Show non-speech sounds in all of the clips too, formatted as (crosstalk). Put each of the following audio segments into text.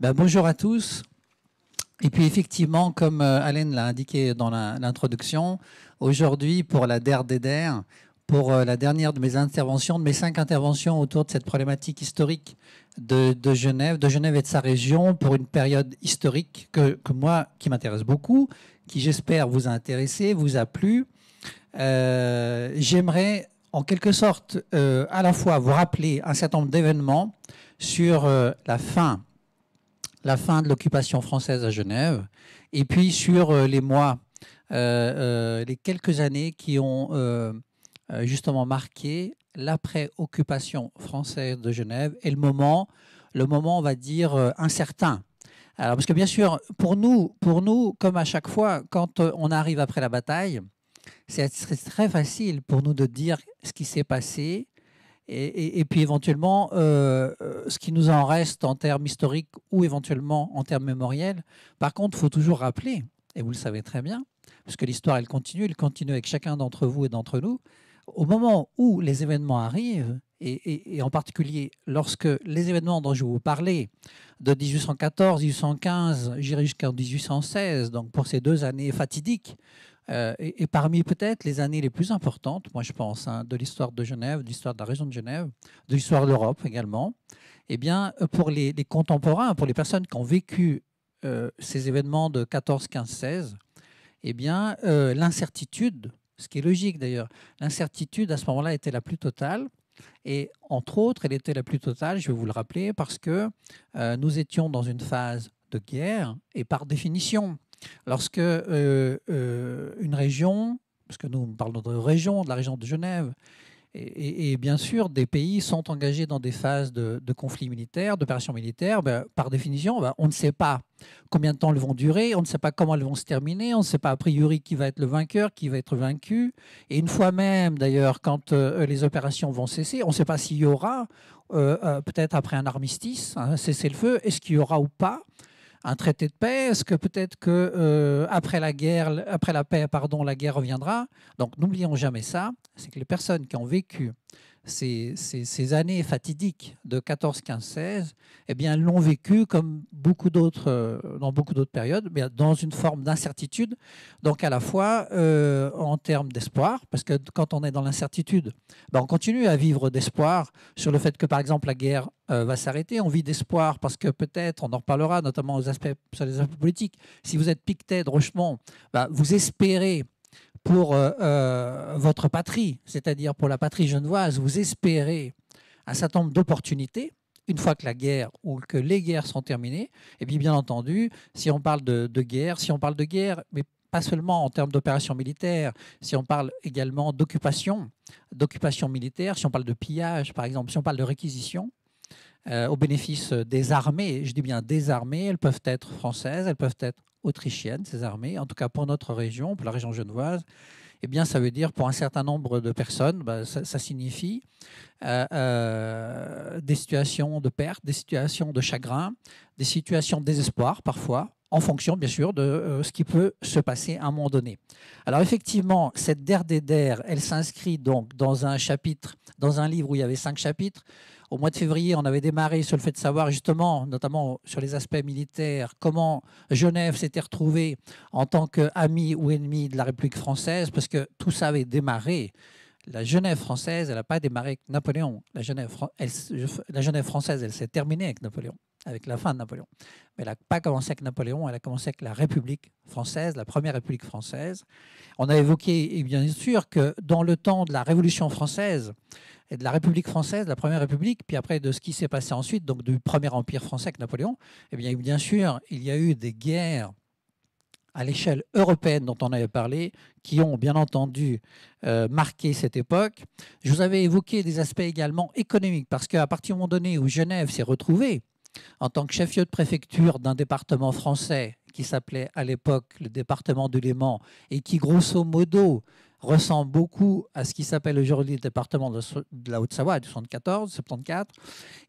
Bah, bonjour à tous. Et puis effectivement, comme euh, Alain l'a indiqué dans l'introduction, aujourd'hui, pour la DER pour euh, la dernière de mes interventions, de mes cinq interventions autour de cette problématique historique de, Genève, de Genève et de sa région, pour une période historique que, moi, qui m'intéresse beaucoup, qui j'espère vous a intéressé, vous a plu. Euh, j'aimerais en quelque sorte à la fois vous rappeler un certain nombre d'événements sur la fin la fin de l'occupation française à Genève, et puis sur euh, les mois, euh, euh, les quelques années qui ont justement marqué l'après-occupation française de Genève et le moment, le moment, on va dire, incertain. Alors, parce que bien sûr, pour nous, pour nous, comme à chaque fois, quand on arrive après la bataille, c'est très facile pour nous de dire ce qui s'est passé, et, puis éventuellement, euh, euh, ce qui nous en reste en termes historiques ou éventuellement en termes mémoriels. Par contre, il faut toujours rappeler, et vous le savez très bien, puisque l'histoire, elle continue, elle continue avec chacun d'entre vous et d'entre nous, au moment où les événements arrivent, et, et, en particulier lorsque les événements dont je vous parlais, de 1814, 1815, j'irai jusqu'en 1816, donc pour ces deux années fatidiques euh, et, parmi peut-être les années les plus importantes, moi je pense, hein, de l'histoire de Genève, de l'histoire de la région de Genève, de l'histoire de l'Europe également, eh bien, euh, pour les, contemporains, pour les personnes qui ont vécu euh, ces événements de 14, 15, 16, eh bien, l'incertitude, ce qui est logique d'ailleurs, l'incertitude à ce moment-là était la plus totale. Et entre autres, elle était la plus totale, je vais vous le rappeler, parce que nous étions dans une phase de guerre, et par définition, Lorsque euh, euh, une région, parce que nous parlons de région, de la région de Genève, et, bien sûr, des pays sont engagés dans des phases de, conflits militaires, d'opérations militaires. Ben, par définition, ben, on ne sait pas combien de temps elles vont durer, on ne sait pas comment elles vont se terminer, on ne sait pas a priori qui va être le vainqueur, qui va être vaincu. Et une fois même, d'ailleurs, quand euh, les opérations vont cesser, on ne sait pas s'il y aura, peut-être après un armistice, un hein, cessez-le-feu, est-ce qu'il y aura ou pas un traité de paix Est-ce que peut-être que euh, après la guerre, après la paix, pardon, la guerre reviendra Donc n'oublions jamais ça. C'est que les personnes qui ont vécu ces, ces, années fatidiques de 14, 15, 16, eh bien, l'ont vécu comme beaucoup d'autres, euh, dans beaucoup d'autres périodes, mais dans une forme d'incertitude. Donc, à la fois euh, en termes d'espoir, parce que quand on est dans l'incertitude, ben, on continue à vivre d'espoir sur le fait que, par exemple, la guerre euh, va s'arrêter. On vit d'espoir parce que peut-être, on en reparlera, notamment aux aspects, sur les aspects politiques. Si vous êtes Pictet de Rochemont, ben, vous espérez pour euh, euh, votre patrie, c'est-à-dire pour la patrie genevoise. Vous espérez un certain nombre d'opportunités une fois que la guerre ou que les guerres sont terminées. Et puis, bien entendu, si on parle de, guerre, si on parle de guerre, mais pas seulement en termes d'opérations militaires, si on parle également d'occupation, d'occupation militaire, si on parle de pillage, par exemple, si on parle de réquisition, euh, au bénéfice des armées, je dis bien des armées, elles peuvent être françaises, elles peuvent être Autrichienne, ces armées, en tout cas pour notre région, pour la région genevoise, eh bien, ça veut dire pour un certain nombre de personnes, bah, ça, signifie euh, euh, des situations de perte, des situations de chagrin, des situations de désespoir parfois, en fonction bien sûr de euh, ce qui peut se passer à un moment donné. Alors effectivement, cette der des der, elle s'inscrit donc dans un chapitre, dans un livre où il y avait cinq chapitres. Au mois de février, on avait démarré sur le fait de savoir justement, notamment sur les aspects militaires, comment Genève s'était retrouvée en tant qu'ami ou ennemi de la République française, parce que tout ça avait démarré. La Genève française, elle n'a pas démarré avec Napoléon. La Genève, la Genève française, elle s'est terminée avec Napoléon avec la fin de Napoléon. Mais elle n'a pas commencé avec Napoléon, elle a commencé avec la République française, la première République française. On a évoqué, et bien sûr, que dans le temps de la Révolution française et de la République française, la première République, puis après de ce qui s'est passé ensuite, donc du premier Empire français avec Napoléon, et eh bien, bien sûr, il y a eu des guerres à l'échelle européenne dont on avait parlé, qui ont bien entendu euh, marqué cette époque. Je vous avais évoqué des aspects également économiques, parce qu'à partir du moment donné où Genève s'est retrouvée en tant que chef-lieu de préfecture d'un département français qui s'appelait à l'époque le département du Léman et qui, grosso modo, ressemble beaucoup à ce qui s'appelle aujourd'hui le département de la Haute-Savoie du 74, 74,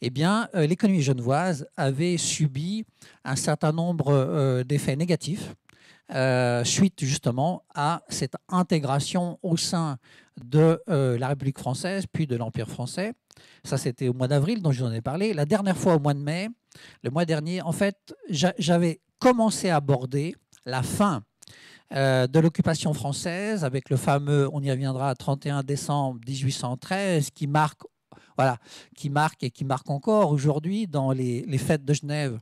eh bien, euh, l'économie genevoise avait subi un certain nombre euh, d'effets négatifs euh, suite justement à cette intégration au sein de euh, la République française, puis de l'Empire français. Ça, c'était au mois d'avril, dont je vous en ai parlé. La dernière fois, au mois de mai, le mois dernier, en fait, j'avais commencé à aborder la fin euh, de l'occupation française avec le fameux, on y reviendra, 31 décembre 1813, qui marque voilà, qui marque et qui marque encore aujourd'hui dans les, fêtes de Genève,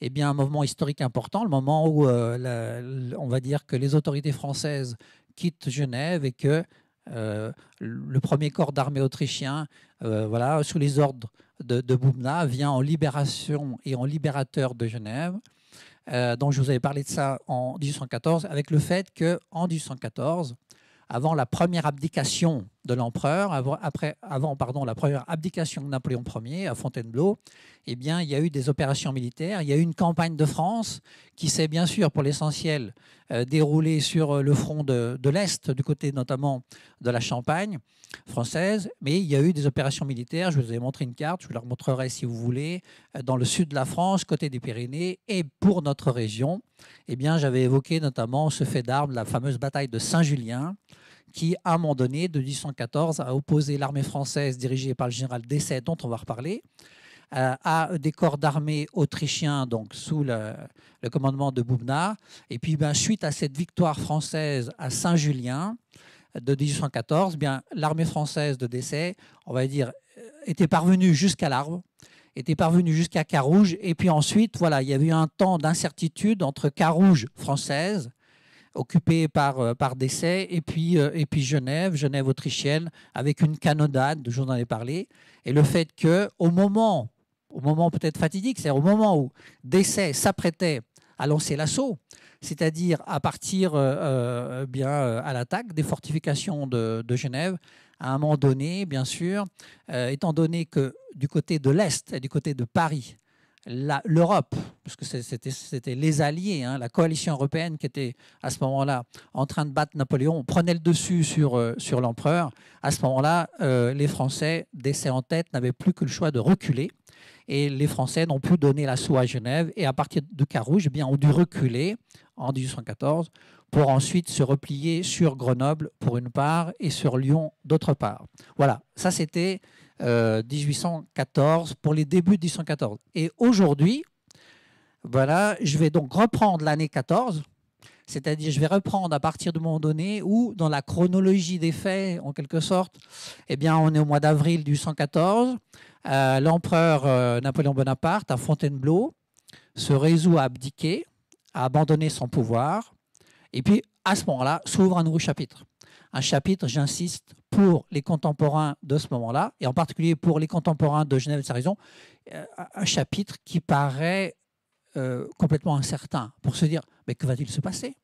eh bien, un moment historique important, le moment où, euh, on va dire, que les autorités françaises quittent Genève et que euh, le premier corps d'armée autrichien, euh, voilà, sous les ordres de, de vient en libération et en libérateur de Genève. Euh, dont je vous avais parlé de ça en 1814, avec le fait qu'en 1814, avant la première abdication de l'empereur, avant, avant pardon, la première abdication de Napoléon Ier à Fontainebleau, eh bien, il y a eu des opérations militaires, il y a eu une campagne de France qui s'est bien sûr pour l'essentiel euh, déroulée sur euh, le front de, l'Est, du côté notamment de la Champagne française, mais il y a eu des opérations militaires, je vous ai montré une carte, je vous la remontrerai si vous voulez, euh, dans le sud de la France, côté des Pyrénées, et pour notre région, eh bien, j'avais évoqué notamment ce fait d'armes, la fameuse bataille de Saint-Julien, qui, à un moment donné, de 1814, a opposé l'armée française dirigée par le général Dessay, dont on va reparler, euh, à des corps d'armée autrichiens, donc sous le, commandement de Boubna. Et puis, ben, suite à cette victoire française à Saint-Julien de 1814, bien l'armée française de Dessay, on va dire, euh, était parvenue jusqu'à l'arbre, était parvenue jusqu'à Carouge. Et puis ensuite, voilà, il y a eu un temps d'incertitude entre Carouge française Occupé par, euh, par décès, et puis, euh, et puis Genève, Genève autrichienne, avec une canonnade, dont j'en ai parlé, et le fait que au moment, au moment peut-être fatidique, c'est-à-dire au moment où décès s'apprêtait à lancer l'assaut, c'est-à-dire à partir euh, bien à l'attaque des fortifications de, Genève, à un moment donné, bien sûr, étant donné que du côté de l'Est et du côté de Paris, l'Europe, parce que c'était les alliés, hein, la coalition européenne qui était à ce moment-là en train de battre Napoléon, prenait le dessus sur, euh, sur l'empereur. À ce moment-là, euh, les Français, décès en tête, n'avaient plus que le choix de reculer. Et les Français n'ont pu donner l'assaut à Genève. Et à partir de Carouge, eh bien, ont dû reculer en 1814 pour ensuite se replier sur Grenoble pour une part et sur Lyon d'autre part. Voilà, ça c'était 1814, euh, pour les débuts de 1814. Et aujourd'hui, voilà, je vais donc reprendre l'année 14, c'est-à-dire je vais reprendre à partir du moment donné où, dans la chronologie des faits, en quelque sorte, eh bien, on est au mois d'avril 1814, euh, l'empereur euh, Napoléon Bonaparte à Fontainebleau se résout à abdiquer, à abandonner son pouvoir, et puis à ce moment-là s'ouvre un nouveau chapitre un chapitre, j'insiste, pour les contemporains de ce moment-là, et en particulier pour les contemporains de Genève raison, euh, un chapitre qui paraît euh, complètement incertain, pour se dire, mais que va-t-il se passer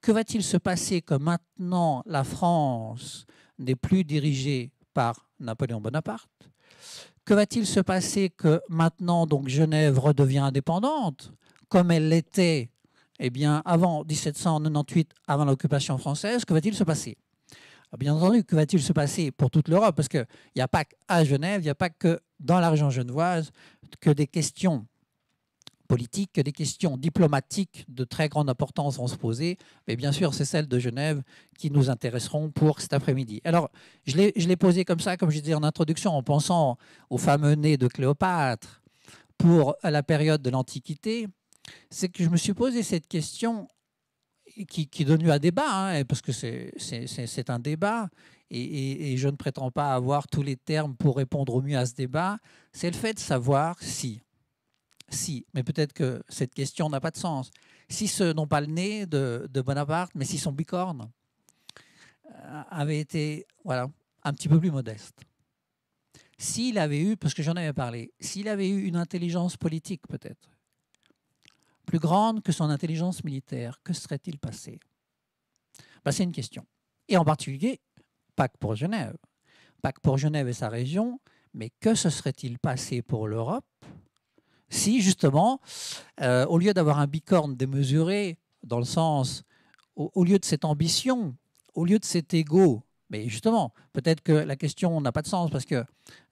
Que va-t-il se passer que maintenant la France n'est plus dirigée par Napoléon Bonaparte Que va-t-il se passer que maintenant donc Genève redevient indépendante, comme elle l'était eh bien, avant 1798, avant l'occupation française, que va-t-il se passer ah, bien entendu, que va-t-il se passer pour toute l'Europe Parce qu'il n'y a pas qu'à Genève, il n'y a pas que dans la région genevoise que des questions politiques, que des questions diplomatiques de très grande importance vont se poser. Mais bien sûr, c'est celles de Genève qui nous intéresseront pour cet après-midi. Alors, je l'ai posé comme ça, comme je disais en introduction, en pensant au fameux nez de Cléopâtre pour la période de l'Antiquité. C'est que je me suis posé cette question qui, donne lieu à débat, hein, parce que c'est un débat, et, je ne prétends pas avoir tous les termes pour répondre au mieux à ce débat, c'est le fait de savoir si, si, mais peut-être que cette question n'a pas de sens, si ce, non pas le nez de, Bonaparte, mais si son bicorne euh, avait été voilà, un petit peu plus modeste. S'il avait eu, parce que j'en avais parlé, s'il avait eu une intelligence politique peut-être, plus grande que son intelligence militaire, que serait-il passé ben, C'est une question. Et en particulier, Pâques pour Genève. Pâques pour Genève et sa région, mais que se serait-il passé pour l'Europe si, justement, euh, au lieu d'avoir un bicorne démesuré, dans le sens, au, lieu de cette ambition, au lieu de cet ego, mais justement, peut-être que la question n'a pas de sens parce que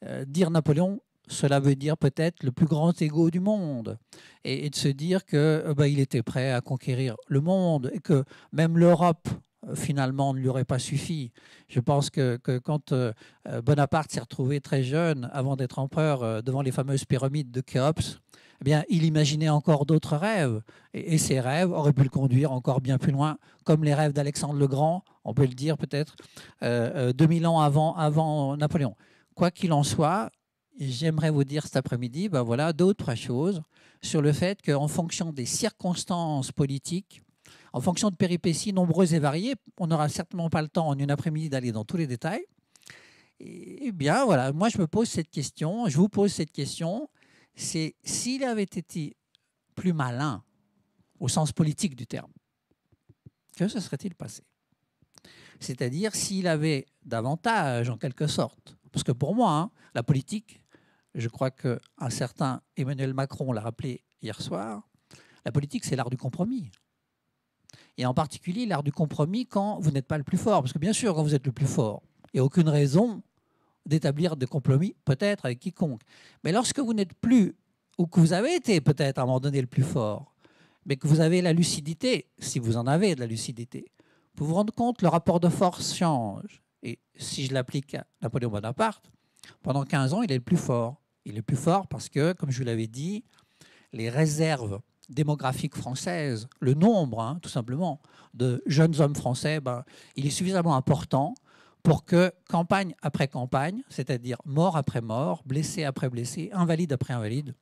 euh, dire Napoléon, cela veut dire peut-être le plus grand ego du monde, et, de se dire que euh, bah, il était prêt à conquérir le monde, et que même l'Europe euh, finalement ne lui aurait pas suffi. Je pense que, quand euh, Bonaparte s'est retrouvé très jeune, avant d'être empereur, devant les fameuses pyramides de Khéops, eh bien, il imaginait encore d'autres rêves. Et, ces rêves auraient pu le conduire encore bien plus loin, comme les rêves d'Alexandre le Grand, on peut le dire peut-être, 2000 ans avant Napoléon. Quoi qu'il en soit, j'aimerais vous dire cet après-midi ben voilà, deux trois choses sur le fait qu'en fonction des circonstances politiques, en fonction de péripéties nombreuses et variées, on n'aura certainement pas le temps en une après-midi d'aller dans tous les détails. Eh bien, voilà, moi je me pose cette question, je vous pose cette question, c'est s'il avait été plus malin, au sens politique du terme, que se serait-il passé C'est-à-dire s'il avait davantage, en quelque sorte, parce que pour moi, hein, la politique, je crois qu'un certain Emmanuel Macron l'a rappelé hier soir, la politique, c'est l'art du compromis. Et en particulier, l'art du compromis quand vous n'êtes pas le plus fort. Parce que bien sûr, quand vous êtes le plus fort, il n'y a aucune raison d'établir de compromis, peut-être, avec quiconque. Mais lorsque vous n'êtes plus, ou que vous avez été peut-être à un moment donné le plus fort, mais que vous avez la lucidité, si vous en avez de la lucidité, vous vous rendez compte, le rapport de force change. Et si je l'applique à Napoléon Bonaparte, pendant 15 ans, il est le plus fort il est plus fort parce que, comme je vous l'avais dit, les réserves démographiques françaises, le nombre, hein, tout simplement, de jeunes hommes français, ben, il est suffisamment important pour que campagne après campagne, c'est-à-dire mort après mort, blessé après blessé, invalide après invalide,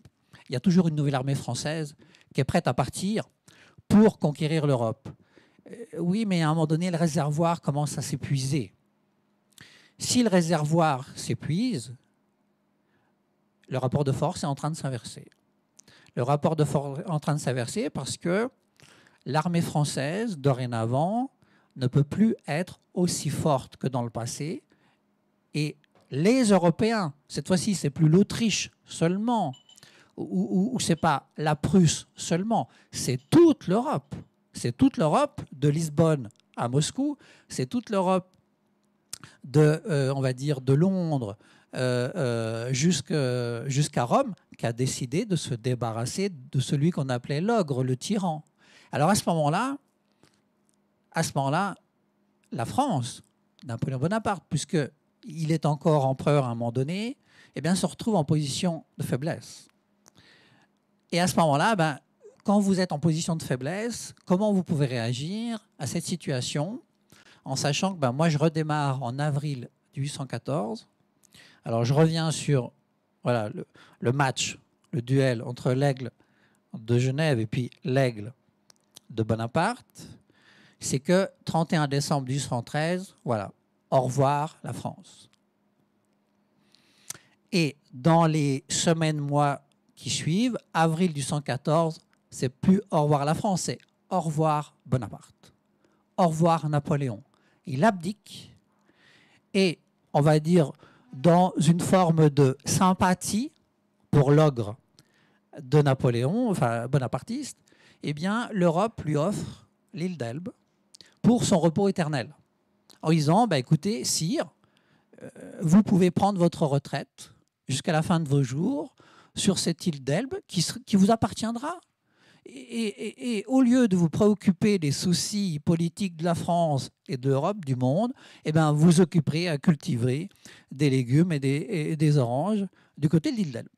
il y a toujours une nouvelle armée française qui est prête à partir pour conquérir l'Europe. Euh, oui, mais à un moment donné, le réservoir commence à s'épuiser. Si le réservoir s'épuise, le rapport de force est en train de s'inverser. Le rapport de force est en train de s'inverser parce que l'armée française, dorénavant, ne peut plus être aussi forte que dans le passé. Et les Européens, cette fois-ci, c'est plus l'Autriche seulement, ou, ce c'est pas la Prusse seulement, c'est toute l'Europe. C'est toute l'Europe de Lisbonne à Moscou, c'est toute l'Europe de, euh, on va dire, de Londres euh, euh, jusqu'à Rome, qui a décidé de se débarrasser de celui qu'on appelait l'ogre, le tyran. Alors à ce moment-là, à ce moment-là, la France, Napoléon Bonaparte, puisque il est encore empereur à un moment donné, eh bien, se retrouve en position de faiblesse. Et à ce moment-là, ben, quand vous êtes en position de faiblesse, comment vous pouvez réagir à cette situation en sachant que ben, moi, je redémarre en avril 1814 alors je reviens sur voilà, le, match, le duel entre l'aigle de Genève et puis l'aigle de Bonaparte. C'est que 31 décembre 1813, voilà, au revoir la France. Et dans les semaines, mois qui suivent, avril 1814, c'est plus au revoir la France, c'est au revoir Bonaparte, au revoir Napoléon. Il abdique et on va dire dans une forme de sympathie pour l'ogre de Napoléon, enfin bonapartiste, eh bien l'Europe lui offre l'île d'Elbe pour son repos éternel, en disant bah, écoutez, sire, euh, vous pouvez prendre votre retraite jusqu'à la fin de vos jours sur cette île d'Elbe qui, qui vous appartiendra. Et, au lieu de vous préoccuper des soucis politiques de la France et d'Europe, du monde, eh ben vous occuperez à cultiver des légumes et des, oranges du côté de l'île d'Elbe.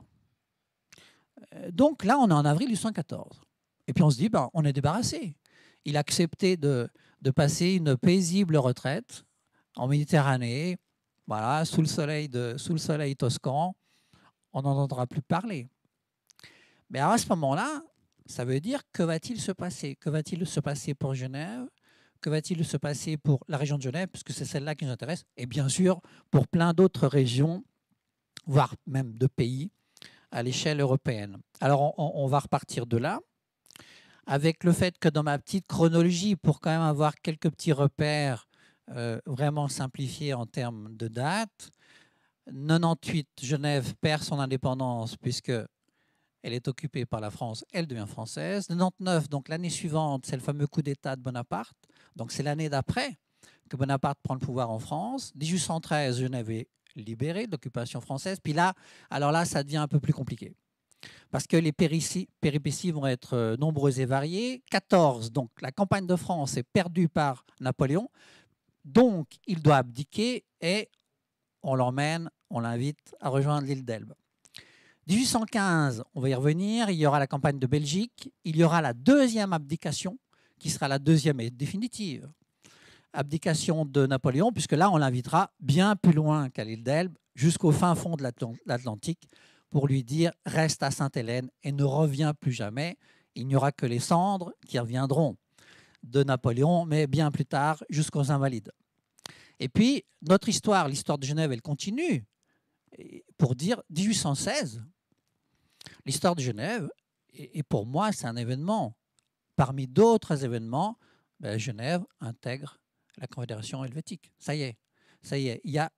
Euh, donc là, on est en avril 1814. Et puis on se dit, ben, on est débarrassé. Il a accepté de, passer une paisible retraite en Méditerranée, voilà, sous le soleil, de, sous le soleil toscan. On n'en entendra plus parler. Mais à ce moment-là, ça veut dire que va-t-il se passer Que va-t-il se passer pour Genève Que va-t-il se passer pour la région de Genève, puisque c'est celle-là qui nous intéresse, et bien sûr pour plein d'autres régions, voire même de pays à l'échelle européenne. Alors on, va repartir de là, avec le fait que dans ma petite chronologie, pour quand même avoir quelques petits repères euh, vraiment simplifiés en termes de date, 98, Genève perd son indépendance puisque elle est occupée par la France, elle devient française. 99, donc l'année suivante, c'est le fameux coup d'État de Bonaparte. Donc c'est l'année d'après que Bonaparte prend le pouvoir en France. 1813, Genève est libérée de l'occupation française. Puis là, alors là, ça devient un peu plus compliqué. Parce que les péripéties vont être euh, nombreuses et variées. 14, donc la campagne de France est perdue par Napoléon. Donc il doit abdiquer et on l'emmène, on l'invite à rejoindre l'île d'Elbe. 1815, on va y revenir, il y aura la campagne de Belgique, il y aura la deuxième abdication, qui sera la deuxième et définitive abdication de Napoléon, puisque là, on l'invitera bien plus loin qu'à l'île d'Elbe, jusqu'au fin fond de l'Atlantique, pour lui dire reste à Sainte-Hélène et ne reviens plus jamais. Il n'y aura que les cendres qui reviendront de Napoléon, mais bien plus tard jusqu'aux Invalides. Et puis, notre histoire, l'histoire de Genève, elle continue pour dire 1816, L'histoire de Genève, et, pour moi, c'est un événement. Parmi d'autres événements, ben, Genève intègre la Confédération helvétique. Ça y est, ça y est. Il y a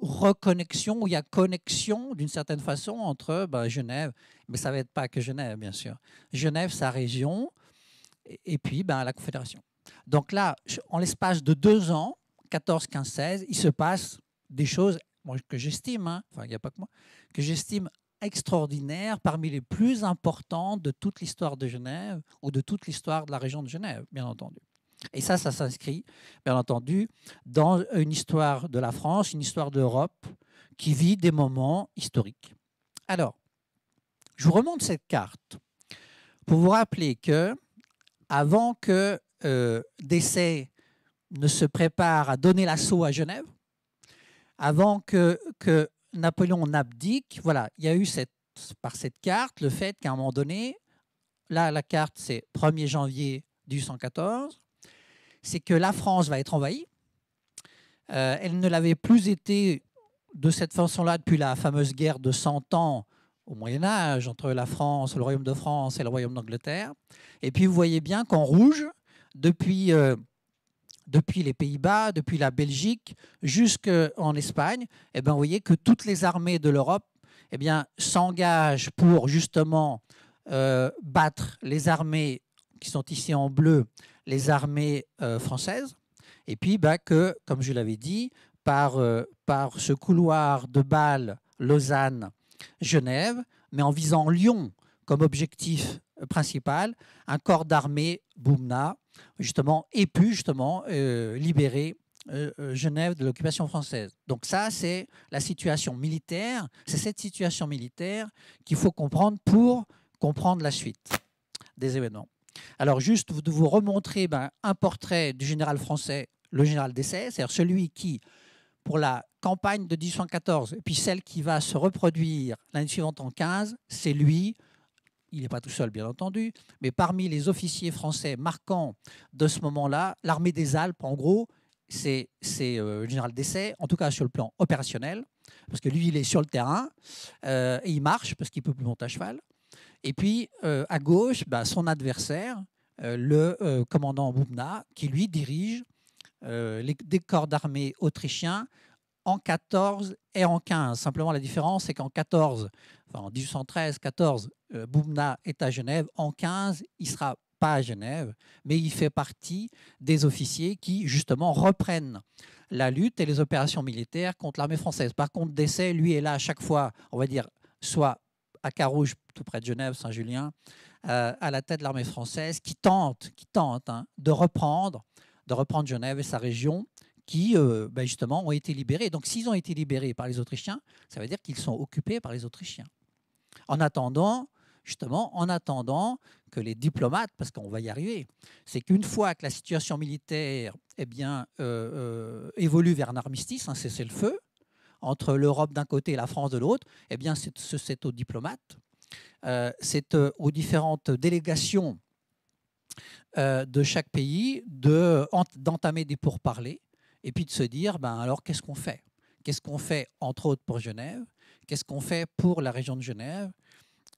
reconnexion, il y a connexion d'une certaine façon entre ben, Genève, mais ça ne va être pas que Genève, bien sûr. Genève, sa région, et, puis ben, la Confédération. Donc là, en l'espace de deux ans, 14, 15, 16, il se passe des choses que j'estime, hein, enfin il n'y a pas que moi, que j'estime extraordinaire, parmi les plus importants de toute l'histoire de Genève ou de toute l'histoire de la région de Genève, bien entendu. Et ça, ça s'inscrit, bien entendu, dans une histoire de la France, une histoire d'Europe qui vit des moments historiques. Alors, je vous remonte cette carte pour vous rappeler que, avant que euh, Dessay ne se prépare à donner l'assaut à Genève, avant que, que Napoléon abdique, voilà, il y a eu cette, par cette carte le fait qu'à un moment donné, là la carte c'est 1er janvier 1814, c'est que la France va être envahie. Euh, elle ne l'avait plus été de cette façon-là depuis la fameuse guerre de 100 ans au Moyen Âge entre la France, le Royaume de France et le Royaume d'Angleterre. Et puis vous voyez bien qu'en rouge, depuis euh, depuis les Pays-Bas, depuis la Belgique jusqu'en Espagne, eh bien, vous voyez que toutes les armées de l'Europe eh bien, s'engagent pour justement euh, battre les armées qui sont ici en bleu, les armées euh, françaises, et puis bah, que, comme je l'avais dit, par, euh, par ce couloir de Bâle, Lausanne, Genève, mais en visant Lyon comme objectif principal, un corps d'armée, Boumna, justement, et pu justement euh, libérer euh, euh, Genève de l'occupation française. Donc ça, c'est la situation militaire, c'est cette situation militaire qu'il faut comprendre pour comprendre la suite des événements. Alors juste de vous remontrer ben, un portrait du général français, le général d'essai, c'est-à-dire celui qui, pour la campagne de 1814, et puis celle qui va se reproduire l'année suivante en 15, c'est lui il n'est pas tout seul, bien entendu, mais parmi les officiers français marquants de ce moment-là, l'armée des Alpes, en gros, c'est euh, le général d'essai, en tout cas sur le plan opérationnel, parce que lui, il est sur le terrain euh, et il marche parce qu'il ne peut plus monter à cheval. Et puis, euh, à gauche, bah, son adversaire, le commandant Boubna, qui lui dirige les, corps d'armée autrichiens en 14 et en 15. Simplement, la différence, c'est qu'en 14, en 1813-14, euh, Boumna est à Genève. En 15, il ne sera pas à Genève, mais il fait partie des officiers qui, justement, reprennent la lutte et les opérations militaires contre l'armée française. Par contre, Dessay, lui, est là à chaque fois, on va dire, soit à Carouge, tout près de Genève, Saint-Julien, euh, à la tête de l'armée française, qui tente, qui tente hein, de reprendre de reprendre Genève et sa région qui, euh, bah, justement, ont été libérés. Donc, s'ils ont été libérés par les Autrichiens, ça veut dire qu'ils sont occupés par les Autrichiens. En attendant, justement, en attendant que les diplomates, parce qu'on va y arriver, c'est qu'une fois que la situation militaire eh euh, euh, évolue vers un armistice, un cessez-le-feu, entre l'Europe d'un côté et la France de l'autre, eh bien, c'est aux diplomates, c'est aux différentes délégations de chaque pays d'entamer des pourparlers et puis de se dire, ben, alors qu'est-ce qu'on fait Qu'est-ce qu'on fait, entre autres, pour Genève Qu'est-ce qu'on fait pour la région de Genève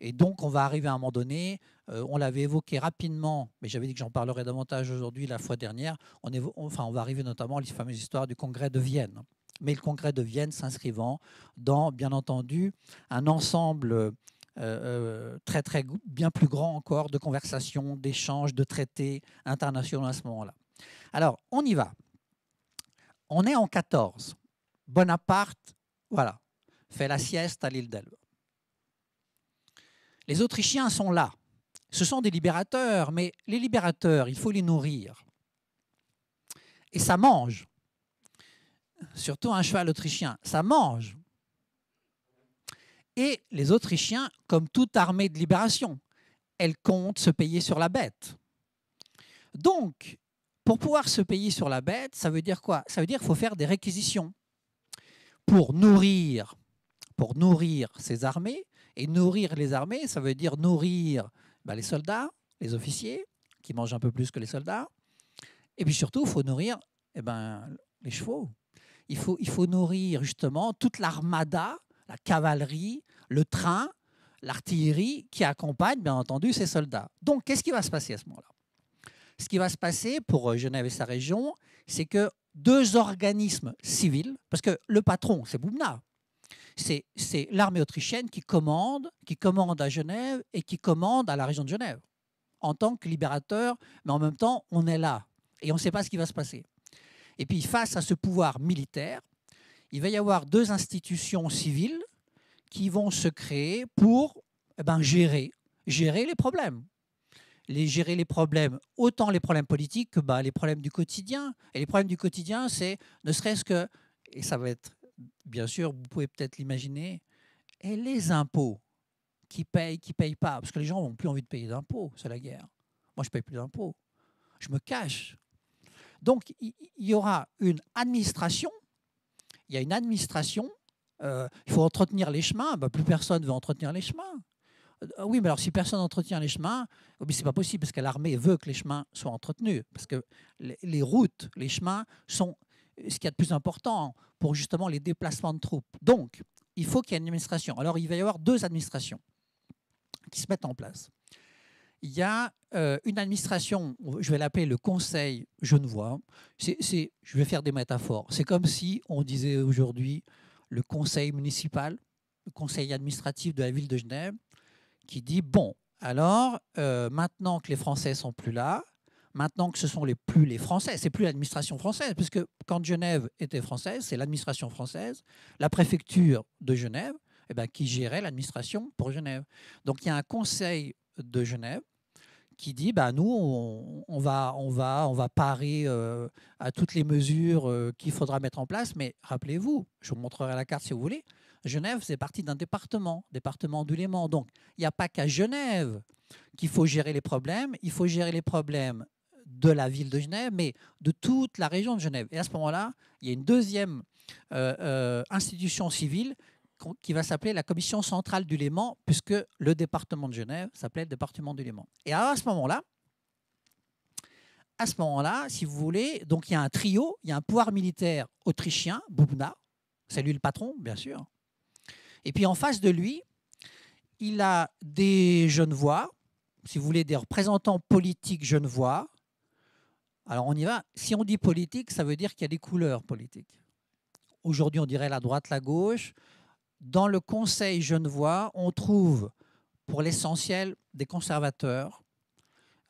Et donc, on va arriver à un moment donné, euh, on l'avait évoqué rapidement, mais j'avais dit que j'en parlerai davantage aujourd'hui, la fois dernière, on, enfin, on va arriver notamment à les fameuses histoires du congrès de Vienne. Mais le congrès de Vienne s'inscrivant dans, bien entendu, un ensemble... Euh, euh, très très bien plus grand encore de conversations, d'échanges, de traités internationaux à ce moment-là. Alors, on y va. On est en 14. Bonaparte, voilà, fait la sieste à l'île d'Elbe. Les Autrichiens sont là. Ce sont des libérateurs, mais les libérateurs, il faut les nourrir. Et ça mange. Surtout un cheval autrichien, ça mange. Et les Autrichiens, comme toute armée de libération, elles comptent se payer sur la bête. Donc, pour pouvoir se payer sur la bête, ça veut dire quoi Ça veut dire qu'il faut faire des réquisitions pour nourrir, pour nourrir ces armées. Et nourrir les armées, ça veut dire nourrir bah, les soldats, les officiers, qui mangent un peu plus que les soldats. Et puis surtout, il faut nourrir eh ben, les chevaux. Il faut, il faut nourrir justement toute l'armada, la cavalerie, le train, l'artillerie qui accompagne bien entendu ces soldats. Donc qu'est-ce qui va se passer à ce moment-là ce qui va se passer pour euh, Genève et sa région, c'est que deux organismes civils, parce que le patron, c'est Boumna, c'est l'armée autrichienne qui commande, qui commande à Genève et qui commande à la région de Genève en tant que libérateur, mais en même temps, on est là et on ne sait pas ce qui va se passer. Et puis, face à ce pouvoir militaire, il va y avoir deux institutions civiles qui vont se créer pour eh ben, gérer, gérer les problèmes gérer les problèmes, autant les problèmes politiques que bah, les problèmes du quotidien. Et les problèmes du quotidien, c'est ne serait-ce que, et ça va être, bien sûr, vous pouvez peut-être l'imaginer, et les impôts qui payent, qui payent pas, parce que les gens n'ont plus envie de payer d'impôts, c'est la guerre. Moi, je ne paye plus d'impôts, je me cache. Donc, il y, aura une administration, il y a une administration, euh, il faut entretenir les chemins, bah, plus personne ne veut entretenir les chemins. Euh, oui, mais alors si personne n'entretient les chemins, ce oh, c'est pas possible parce que l'armée veut que les chemins soient entretenus, parce que les, routes, les chemins sont euh, ce qu'il y a de plus important pour justement les déplacements de troupes. Donc, il faut qu'il y ait une administration. Alors, il va y avoir deux administrations qui se mettent en place. Il y a euh, une administration, je vais l'appeler le Conseil genevois. je vais faire des métaphores. C'est comme si on disait aujourd'hui le Conseil municipal, le Conseil administratif de la ville de Genève qui dit bon, alors euh, maintenant que les Français sont plus là, maintenant que ce sont les plus les Français, c'est plus l'administration française, puisque quand Genève était française, c'est l'administration française, la préfecture de Genève, eh ben, qui gérait l'administration pour Genève. Donc il y a un conseil de Genève qui dit bah, nous, on, va, on, va, on va parer euh, à toutes les mesures euh, qu'il faudra mettre en place, mais rappelez-vous, je vous montrerai la carte si vous voulez, Genève, c'est parti d'un département, département du Léman. Donc, il n'y a pas qu'à Genève qu'il faut gérer les problèmes. Il faut gérer les problèmes de la ville de Genève, mais de toute la région de Genève. Et à ce moment-là, il y a une deuxième euh, euh, institution civile qui va s'appeler la Commission centrale du Léman, puisque le département de Genève s'appelait le département du Léman. Et à ce moment-là, à ce moment-là, si vous voulez, donc il y a un trio, il y a un pouvoir militaire autrichien, Bubna, c'est lui le patron, bien sûr. Et puis en face de lui, il a des Genevois, si vous voulez, des représentants politiques genevois. Alors on y va. Si on dit politique, ça veut dire qu'il y a des couleurs politiques. Aujourd'hui, on dirait la droite, la gauche. Dans le Conseil genevois, on trouve pour l'essentiel des conservateurs,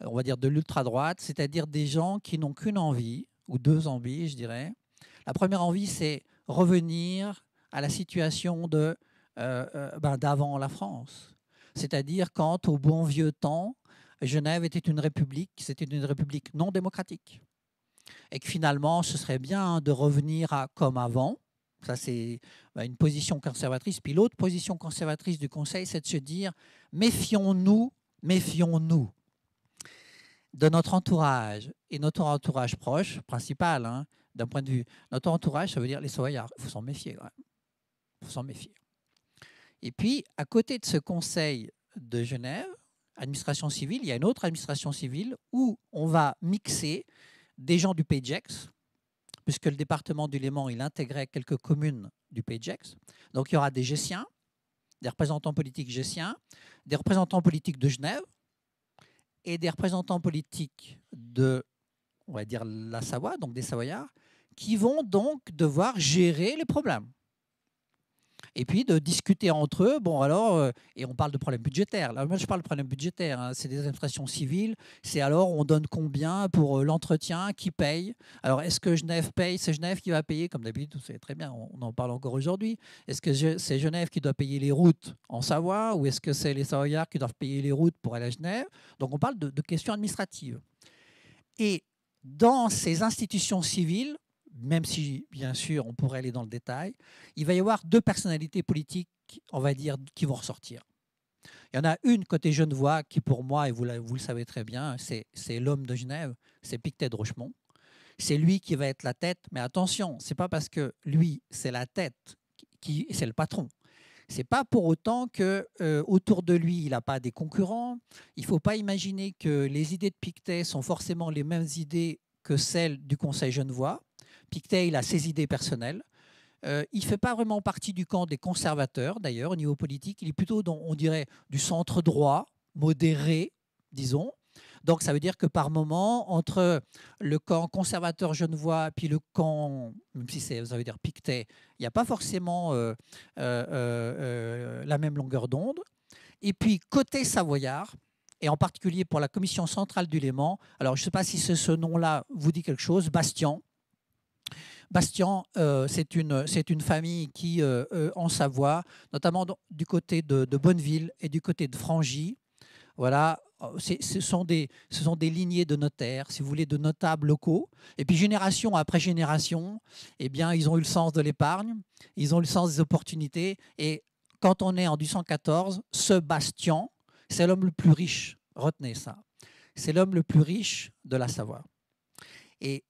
on va dire de l'ultra-droite, c'est-à-dire des gens qui n'ont qu'une envie, ou deux envies, je dirais. La première envie, c'est revenir à la situation de euh, euh, ben, d'avant la France. C'est-à-dire quand, au bon vieux temps, Genève était une république, c'était une république non démocratique. Et que finalement, ce serait bien hein, de revenir à comme avant. Ça, c'est ben, une position conservatrice. Puis l'autre position conservatrice du Conseil, c'est de se dire méfions-nous, méfions-nous de notre entourage et notre entourage proche, principal, hein, d'un point de vue. Notre entourage, ça veut dire les Savoyards. Il faut s'en méfier, quand même. Il faut s'en méfier. Et puis, à côté de ce conseil de Genève, administration civile, il y a une autre administration civile où on va mixer des gens du PAGEX, puisque le département du Léman, il intégrait quelques communes du PAGEX. Donc, il y aura des Gessiens, des représentants politiques gessiens, des représentants politiques de Genève et des représentants politiques de, on va dire, la Savoie, donc des Savoyards, qui vont donc devoir gérer les problèmes et puis de discuter entre eux. Bon, alors, euh, et on parle de problèmes budgétaires. Là, moi, je parle de problèmes budgétaires. Hein. C'est des administrations civiles. C'est alors, on donne combien pour euh, l'entretien, qui paye. Alors, est-ce que Genève paye C'est Genève qui va payer, comme d'habitude, vous savez très bien, on en parle encore aujourd'hui. Est-ce que c'est Genève qui doit payer les routes en Savoie ou est-ce que c'est les Savoyards qui doivent payer les routes pour aller à Genève Donc, on parle de questions administratives. Et dans ces institutions civiles, même si bien sûr on pourrait aller dans le détail, il va y avoir deux personnalités politiques, on va dire, qui vont ressortir. Il y en a une côté Genevois qui, pour moi, et vous, le savez très bien, c'est l'homme de Genève, c'est Pictet de Rochemont. C'est lui qui va être la tête, mais attention, ce n'est pas parce que lui, c'est la tête, qui, c'est le patron. C'est pas pour autant que euh, autour de lui, il n'a pas des concurrents. Il faut pas imaginer que les idées de Pictet sont forcément les mêmes idées que celles du Conseil Genevois. Pictet, il a ses idées personnelles. Euh, il ne fait pas vraiment partie du camp des conservateurs, d'ailleurs, au niveau politique. Il est plutôt, dans, on dirait, du centre droit, modéré, disons. Donc ça veut dire que par moment, entre le camp conservateur genevois et puis le camp, même si c'est, ça veut dire Pictet, il n'y a pas forcément euh, euh, la même longueur d'onde. Et puis côté savoyard, et en particulier pour la commission centrale du Léman, alors je ne sais pas si ce, nom-là vous dit quelque chose, Bastien. Bastien, euh, c'est une, une, famille qui, euh, euh, en Savoie, notamment du côté de, Bonneville et du côté de Frangy, voilà, ce sont, des, ce sont des lignées de notaires, si vous voulez, de notables locaux. Et puis génération après génération, eh bien, ils ont eu le sens de l'épargne, ils ont eu le sens des opportunités. Et quand on est en 1814, ce Bastien, c'est l'homme le plus riche. Retenez ça. C'est l'homme le plus riche de la Savoie. Et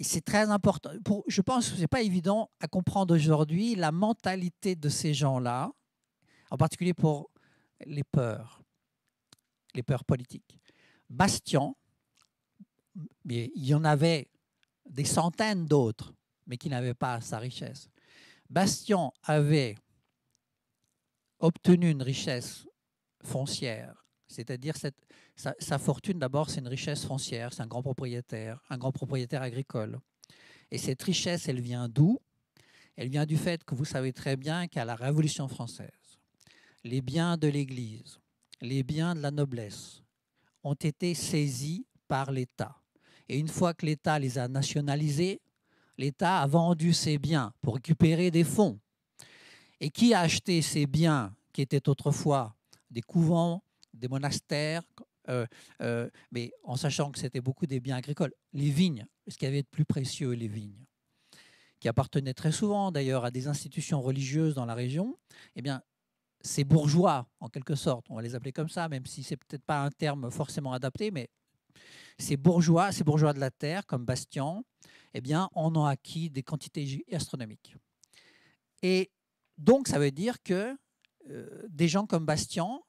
c'est très important. Pour, je pense que ce n'est pas évident à comprendre aujourd'hui la mentalité de ces gens-là, en particulier pour les peurs, les peurs politiques. Bastien, il y en avait des centaines d'autres, mais qui n'avaient pas sa richesse. Bastien avait obtenu une richesse foncière, c'est-à-dire cette, sa, fortune, d'abord, c'est une richesse foncière, c'est un grand propriétaire, un grand propriétaire agricole. Et cette richesse, elle vient d'où Elle vient du fait que vous savez très bien qu'à la Révolution française, les biens de l'Église, les biens de la noblesse ont été saisis par l'État. Et une fois que l'État les a nationalisés, l'État a vendu ses biens pour récupérer des fonds. Et qui a acheté ces biens qui étaient autrefois des couvents, des monastères, euh, euh, mais en sachant que c'était beaucoup des biens agricoles. Les vignes, ce qu'il y avait de plus précieux, les vignes qui appartenaient très souvent d'ailleurs à des institutions religieuses dans la région, eh bien, ces bourgeois, en quelque sorte, on va les appeler comme ça, même si c'est peut-être pas un terme forcément adapté, mais ces bourgeois, ces bourgeois de la terre, comme Bastien, eh bien, en ont acquis des quantités astronomiques. Et donc, ça veut dire que euh, des gens comme Bastien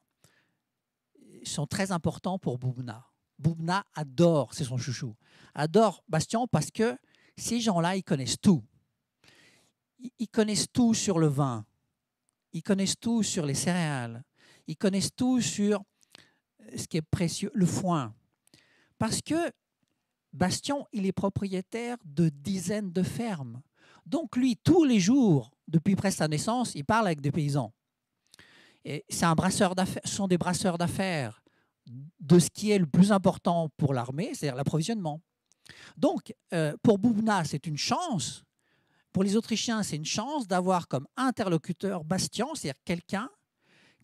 sont très importants pour Boubna. Boubna adore, c'est son chouchou, adore Bastien parce que ces gens-là, ils connaissent tout. Ils connaissent tout sur le vin, ils connaissent tout sur les céréales, ils connaissent tout sur euh, ce qui est précieux, le foin. Parce que Bastien, il est propriétaire de dizaines de fermes. Donc lui, tous les jours, depuis presque sa naissance, il parle avec des paysans c'est un brasseur d'affaires, sont des brasseurs d'affaires de ce qui est le plus important pour l'armée, c'est-à-dire l'approvisionnement. Donc, euh, pour Boubna, c'est une chance. Pour les Autrichiens, c'est une chance d'avoir comme interlocuteur Bastian, c'est-à-dire quelqu'un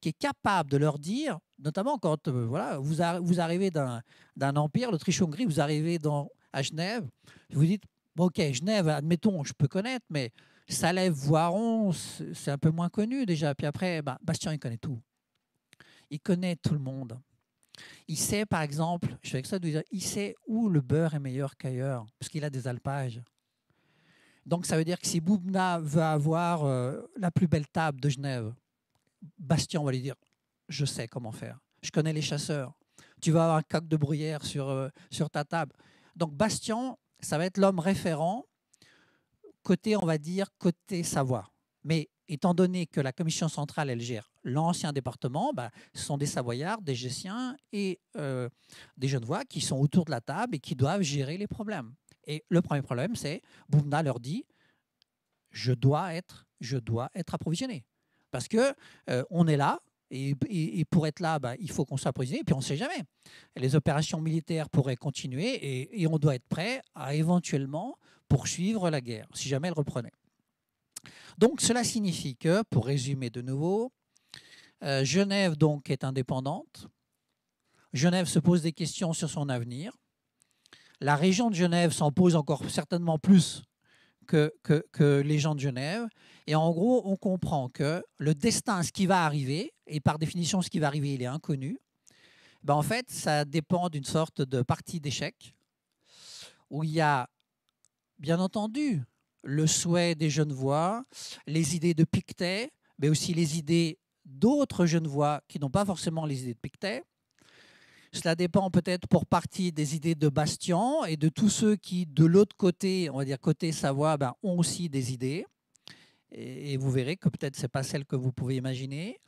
qui est capable de leur dire, notamment quand euh, voilà, vous, vous arrivez d'un empire, l'Autriche-Hongrie, vous arrivez dans, à Genève, vous dites, ok, Genève, admettons, je peux connaître, mais Salève, Voiron, c'est un peu moins connu déjà. Puis après, bah, Bastien, il connaît tout. Il connaît tout le monde. Il sait, par exemple, je suis ça, dire, il sait où le beurre est meilleur qu'ailleurs, parce qu'il a des alpages. Donc ça veut dire que si Boubna veut avoir euh, la plus belle table de Genève, Bastien va lui dire, je sais comment faire. Je connais les chasseurs. Tu vas avoir un coq de bruyère sur, euh, sur ta table. Donc Bastien, ça va être l'homme référent côté, on va dire, côté Savoie. Mais étant donné que la commission centrale, elle gère l'ancien département, bah, ce sont des Savoyards, des Gessiens et euh, des Genevois qui sont autour de la table et qui doivent gérer les problèmes. Et le premier problème, c'est Boumna leur dit je dois être, je dois être approvisionné. Parce que euh, on est là, et, pour être là, ben, il faut qu'on soit prisonnier, et puis on ne sait jamais. les opérations militaires pourraient continuer, et, on doit être prêt à éventuellement poursuivre la guerre, si jamais elle reprenait. Donc cela signifie que, pour résumer de nouveau, euh, Genève donc est indépendante. Genève se pose des questions sur son avenir. La région de Genève s'en pose encore certainement plus que, les gens de Genève. Et en gros, on comprend que le destin, ce qui va arriver, et par définition, ce qui va arriver, il est inconnu, ben, en fait, ça dépend d'une sorte de partie d'échec où il y a, bien entendu, le souhait des Genevois, les idées de Pictet, mais aussi les idées d'autres Genevois qui n'ont pas forcément les idées de Pictet. Cela dépend peut-être pour partie des idées de Bastien et de tous ceux qui, de l'autre côté, on va dire côté Savoie, ben, ont aussi des idées. Et, vous verrez que peut-être ce n'est pas celle que vous pouvez imaginer,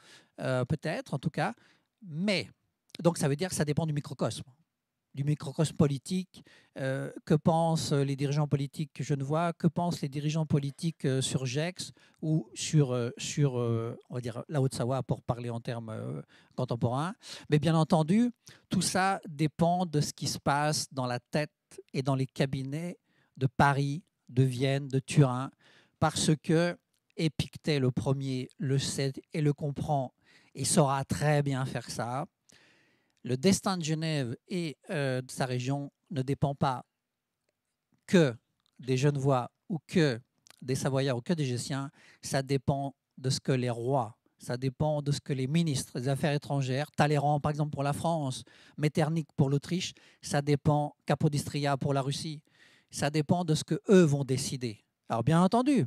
euh, peut-être en tout cas. Mais, donc ça veut dire que ça dépend du microcosme du microcosme politique, euh, que pensent euh, les dirigeants politiques je vois, que pensent les dirigeants politiques euh, sur Gex ou sur, sur on va dire, la Haute-Savoie pour parler en termes contemporains. Mais bien entendu, tout ça dépend de ce qui se passe dans la tête et dans les cabinets de Paris, de Vienne, de Turin, parce que Épictet, le premier, le sait et le comprend et saura très bien faire ça le destin de Genève et euh, de sa région ne dépend pas que des Genevois ou que des Savoyards ou que des Gessiens, ça dépend de ce que les rois, ça dépend de ce que les ministres des Affaires étrangères, Talleyrand par exemple pour la France, Metternich pour l'Autriche, ça dépend Capodistria pour la Russie, ça dépend de ce que eux vont décider. Alors bien entendu,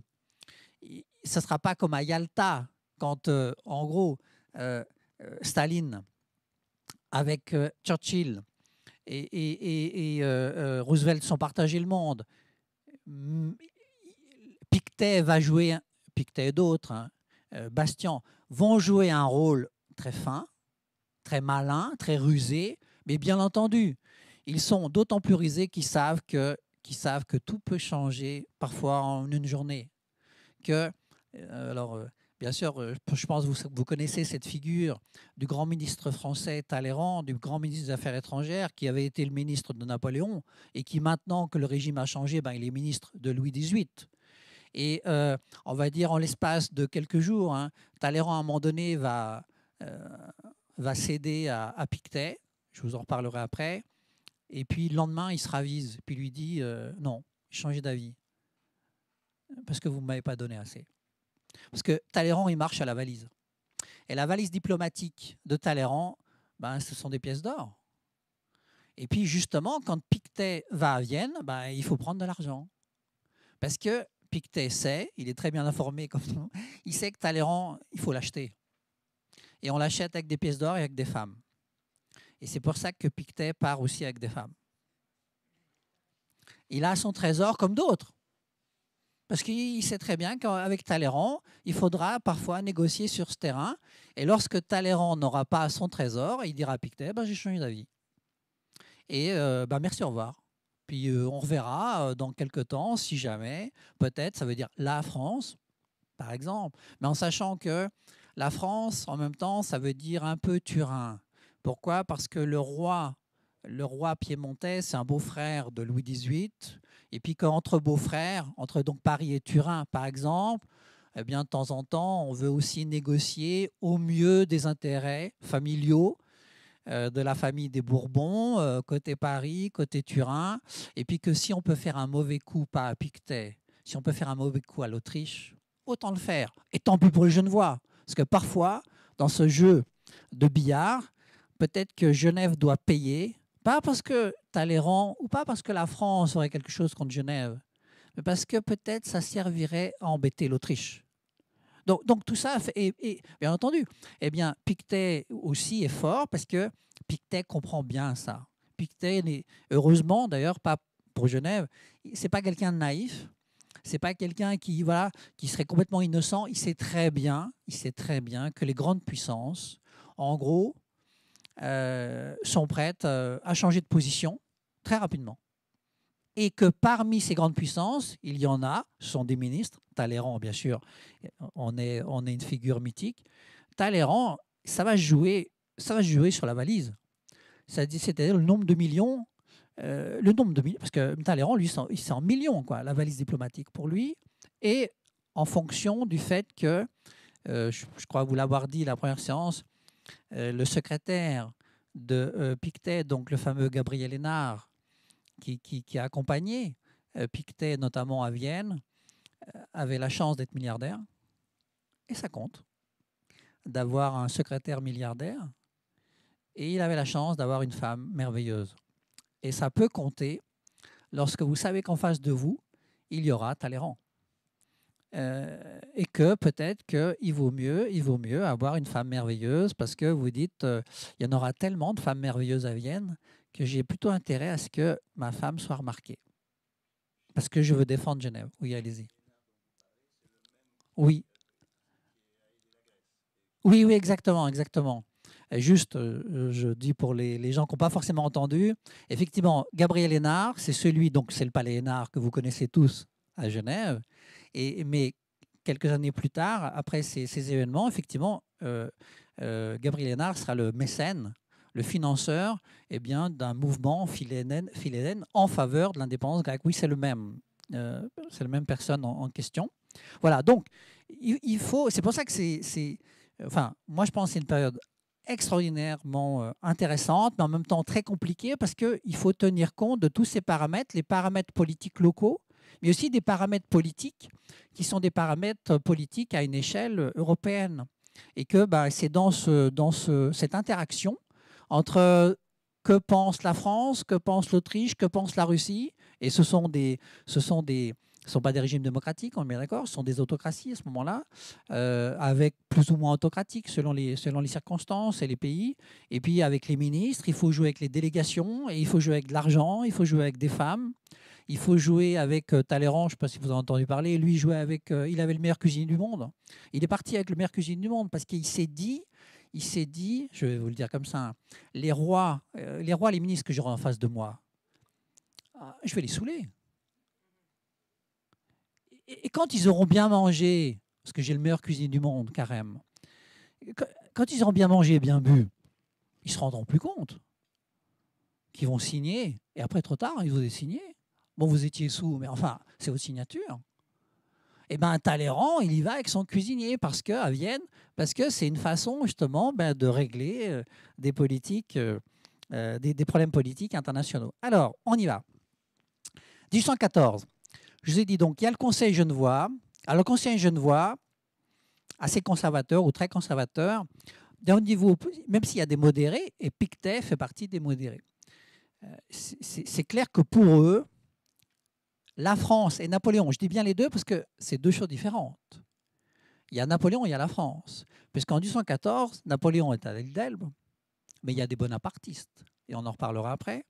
ce ne sera pas comme à Yalta quand euh, en gros euh, Staline avec euh, Churchill et, euh, euh, Roosevelt sont partagés le monde. Pictet va jouer, Pictet et d'autres, hein, Bastien, vont jouer un rôle très fin, très malin, très rusé, mais bien entendu, ils sont d'autant plus rusés qu'ils savent que savent que tout peut changer parfois en une journée. Que, alors, Bien sûr, euh, je pense que vous, connaissez cette figure du grand ministre français Talleyrand, du grand ministre des Affaires étrangères, qui avait été le ministre de Napoléon et qui, maintenant que le régime a changé, ben, il est ministre de Louis XVIII. Et euh, on va dire, en l'espace de quelques jours, hein, Talleyrand, à un moment donné, va, euh, va céder à, Pictet. Je vous en reparlerai après. Et puis, le lendemain, il se ravise. Puis, lui dit Non, changez d'avis. Parce que vous ne m'avez pas donné assez. Parce que Talleyrand, il marche à la valise. Et la valise diplomatique de Talleyrand, ben, ce sont des pièces d'or. Et puis justement, quand Pictet va à Vienne, ben, il faut prendre de l'argent. Parce que Pictet sait, il est très bien informé comme il sait que Talleyrand, il faut l'acheter. Et on l'achète avec des pièces d'or et avec des femmes. Et c'est pour ça que Pictet part aussi avec des femmes. Il a son trésor comme d'autres. Parce qu'il sait très bien qu'avec Talleyrand, il faudra parfois négocier sur ce terrain. Et lorsque Talleyrand n'aura pas son trésor, il dira à Pictet ben, J'ai changé d'avis. Et euh, bah, merci, au revoir. Puis euh, on reverra euh, dans quelques temps, si jamais, peut-être, ça veut dire la France, par exemple. Mais en sachant que la France, en même temps, ça veut dire un peu Turin. Pourquoi Parce que le roi, le roi piémontais, c'est un beau-frère de Louis XVIII. Et puis qu'entre beaux-frères, entre donc Paris et Turin par exemple, eh bien, de temps en temps, on veut aussi négocier au mieux des intérêts familiaux euh, de la famille des Bourbons, euh, côté Paris, côté Turin, et puis que si on peut faire un mauvais coup, pas à Pictet, si on peut faire un mauvais coup à l'Autriche, autant le faire. Et tant pis pour les Genevois, parce que parfois, dans ce jeu de billard, peut-être que Genève doit payer pas parce que Talleyrand ou pas parce que la France aurait quelque chose contre Genève, mais parce que peut-être ça servirait à embêter l'Autriche. Donc, tout ça, fait, et, bien entendu, eh bien, Pictet aussi est fort parce que Pictet comprend bien ça. Pictet n'est heureusement d'ailleurs pas pour Genève, c'est pas quelqu'un de naïf, c'est pas quelqu'un qui voilà, qui serait complètement innocent. Il sait très bien, il sait très bien que les grandes puissances, en gros, euh, sont prêtes euh, à changer de position très rapidement. Et que parmi ces grandes puissances, il y en a, ce sont des ministres, Talleyrand bien sûr, on est, on est une figure mythique, Talleyrand, ça va jouer, ça va jouer sur la valise. C'est-à-dire le nombre de millions, euh, le nombre de millions, parce que Talleyrand, lui, c'est en millions, quoi, la valise diplomatique pour lui, et en fonction du fait que, je crois vous l'avoir dit la première séance, euh, le secrétaire de euh, Pictet, donc le fameux Gabriel Hénard, qui, qui a accompagné euh, Pictet notamment à Vienne, avait la chance d'être milliardaire, et ça compte, d'avoir un secrétaire milliardaire, et il avait la chance d'avoir une femme merveilleuse. Et ça peut compter lorsque vous savez qu'en face de vous, il y aura Talleyrand. Euh, et que peut-être qu'il vaut mieux, il vaut mieux avoir une femme merveilleuse parce que vous dites, euh, il y en aura tellement de femmes merveilleuses à Vienne que j'ai plutôt intérêt à ce que ma femme soit remarquée. Parce que je veux défendre Genève. Oui, allez-y. Oui. Oui, oui, exactement, exactement. juste, euh, je dis pour les, les gens qui n'ont pas forcément entendu, effectivement, Gabriel Hénard, c'est celui, donc c'est le palais Hénard que vous connaissez tous à Genève, mais quelques années plus tard, après ces, événements, effectivement, euh, euh, Gabriel Hénard sera le mécène, le financeur et eh bien, d'un mouvement philénène en faveur de l'indépendance grecque. Oui, c'est le même. Euh, c'est la même personne en, question. Voilà, donc il, faut. C'est pour ça que c'est. Enfin, moi je pense que c'est une période extraordinairement intéressante, mais en même temps très compliquée parce qu'il faut tenir compte de tous ces paramètres, les paramètres politiques locaux, mais aussi des paramètres politiques qui sont des paramètres politiques à une échelle européenne. Et que ben, c'est dans, ce, dans cette interaction entre que pense la France, que pense l'Autriche, que pense la Russie, et ce sont des, ce sont des, ce sont pas des régimes démocratiques, on est d'accord, ce sont des autocraties à ce moment-là, euh, avec plus ou moins autocratiques selon les, selon les circonstances et les pays. Et puis avec les ministres, il faut jouer avec les délégations, et il faut jouer avec de l'argent, il faut jouer avec des femmes. Il faut jouer avec euh, Talleyrand, je ne sais pas si vous en avez entendu parler. Lui jouait avec, euh, il avait le meilleur cuisine du monde. Il est parti avec le meilleur cuisine du monde parce qu'il s'est dit, il s'est dit, je vais vous le dire comme ça, hein, les rois, euh, les rois, les ministres que j'aurai en face de moi, ah, je vais les saouler. Et quand ils auront bien mangé, parce que j'ai le meilleur cuisine du monde, carême, quand ils auront bien mangé et bien bu, ils se rendront plus compte qu'ils vont signer. Et après, trop tard, ils vont signer vous étiez sous, mais enfin, c'est aux signatures. Et eh ben, Talleyrand, il y va avec son cuisinier parce que à Vienne, parce que c'est une façon justement ben, de régler euh, des politiques, euh, euh, des, des, problèmes politiques internationaux. Alors, on y va. 1814. Je vous ai dit donc, il y a le Conseil genevois. Alors, le Conseil genevois, assez conservateur ou très conservateur, d'un niveau, même s'il y a des modérés, et Pictet fait partie des modérés. C'est clair que pour eux, la France et Napoléon, je dis bien les deux parce que c'est deux choses différentes. Il y a Napoléon et il y a la France. Puisqu'en 1814, Napoléon est à l'île d'Elbe, mais il y a des bonapartistes, et on en reparlera après.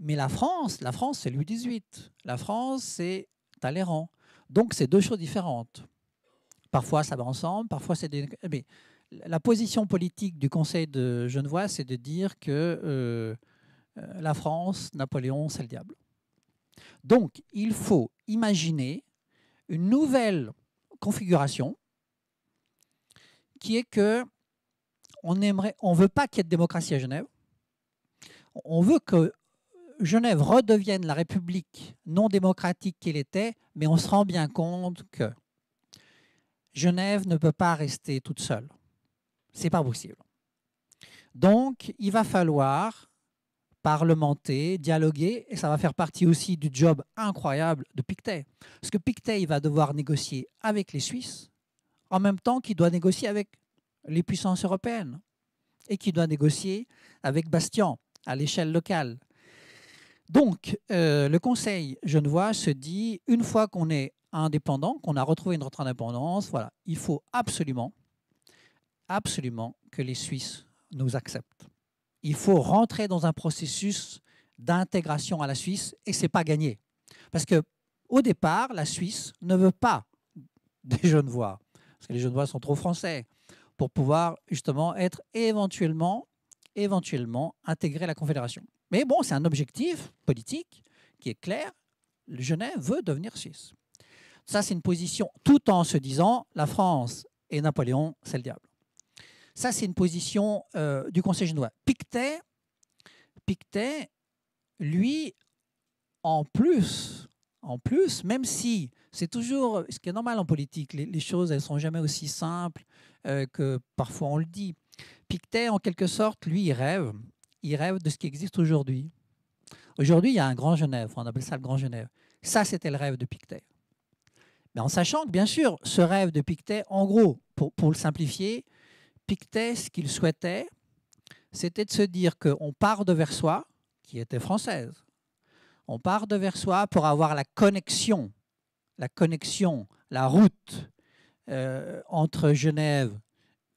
Mais la France, la France, c'est Louis XVIII. La France, c'est Talleyrand. Donc, c'est deux choses différentes. Parfois, ça va ensemble, parfois, c'est des... Mais eh la position politique du Conseil de Genevois, c'est de dire que euh, euh, la France, Napoléon, c'est le diable. Donc, il faut imaginer une nouvelle configuration qui est que on aimerait, on veut pas qu'il y ait de démocratie à Genève. On veut que Genève redevienne la république non démocratique qu'elle était, mais on se rend bien compte que Genève ne peut pas rester toute seule. C'est pas possible. Donc, il va falloir parlementer, dialoguer, et ça va faire partie aussi du job incroyable de Pictet. Parce que Pictet, va devoir négocier avec les Suisses, en même temps qu'il doit négocier avec les puissances européennes, et qu'il doit négocier avec Bastien, à l'échelle locale. Donc, euh, le Conseil genevois se dit, une fois qu'on est indépendant, qu'on a retrouvé notre indépendance, voilà, il faut absolument, absolument que les Suisses nous acceptent il faut rentrer dans un processus d'intégration à la Suisse et ce n'est pas gagné. Parce que au départ, la Suisse ne veut pas des Genevois, parce que les Genevois sont trop français, pour pouvoir justement être éventuellement, éventuellement intégrés à la Confédération. Mais bon, c'est un objectif politique qui est clair. Le Genève veut devenir suisse. Ça, c'est une position tout en se disant la France et Napoléon, c'est le diable. Ça, c'est une position euh, du Conseil génois. Pictet, Pictet, lui, en plus, en plus, même si c'est toujours ce qui est normal en politique, les, choses elles sont jamais aussi simples euh, que parfois on le dit. Pictet, en quelque sorte, lui, il rêve, il rêve de ce qui existe aujourd'hui. Aujourd'hui, il y a un Grand Genève, on appelle ça le Grand Genève. Ça, c'était le rêve de Pictet. Mais en sachant que, bien sûr, ce rêve de Pictet, en gros, pour le simplifier, Pictet, ce qu'il souhaitait, c'était de se dire qu'on part de Versoix, qui était française. On part de Versoix pour avoir la connexion, la connexion, la route euh, entre Genève,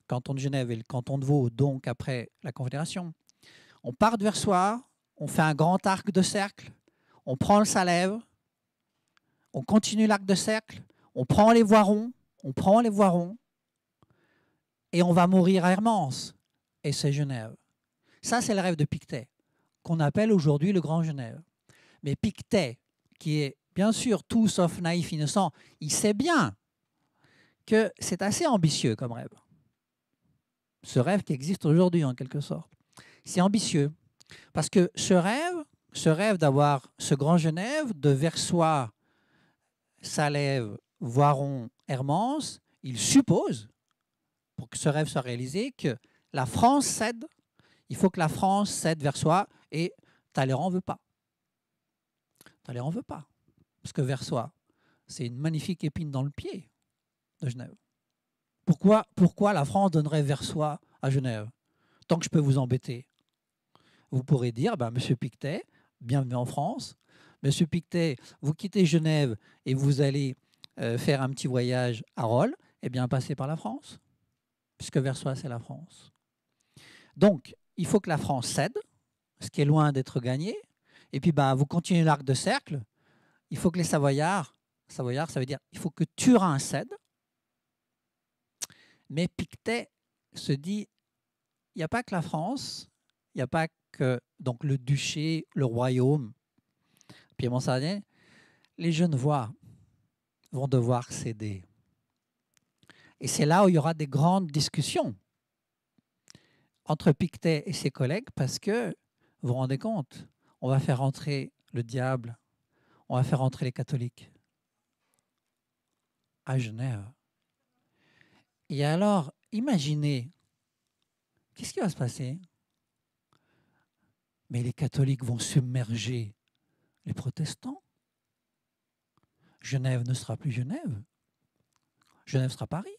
canton de Genève et le canton de Vaud, donc après la Confédération. On part de Versoix, on fait un grand arc de cercle, on prend le Salève, on continue l'arc de cercle, on prend les Voirons, on prend les Voirons, et on va mourir à Hermance. Et c'est Genève. Ça, c'est le rêve de Pictet, qu'on appelle aujourd'hui le Grand Genève. Mais Pictet, qui est bien sûr tout sauf naïf, innocent, il sait bien que c'est assez ambitieux comme rêve. Ce rêve qui existe aujourd'hui, en quelque sorte. C'est ambitieux. Parce que ce rêve, ce rêve d'avoir ce Grand Genève, de Versoix, Salève, Voiron, Hermance, il suppose pour que ce rêve soit réalisé, que la France cède. Il faut que la France cède vers soi et Talleyrand ne veut pas. Talleyrand ne veut pas. Parce que vers soi, c'est une magnifique épine dans le pied de Genève. Pourquoi, pourquoi la France donnerait vers soi à Genève Tant que je peux vous embêter. Vous pourrez dire, bah, Monsieur Pictet, bienvenue en France. Monsieur Pictet, vous quittez Genève et vous allez euh, faire un petit voyage à Rolles, et eh bien passez par la France puisque Versoix, c'est la France. Donc, il faut que la France cède, ce qui est loin d'être gagné. Et puis, bah, vous continuez l'arc de cercle. Il faut que les Savoyards, Savoyards, ça veut dire, il faut que Turin cède. Mais Pictet se dit, il n'y a pas que la France, il n'y a pas que donc le duché, le royaume, piémont sardien Les Genevois vont devoir céder. Et c'est là où il y aura des grandes discussions entre Pictet et ses collègues parce que, vous vous rendez compte, on va faire entrer le diable, on va faire entrer les catholiques à Genève. Et alors, imaginez, qu'est-ce qui va se passer Mais les catholiques vont submerger les protestants. Genève ne sera plus Genève. Genève sera Paris.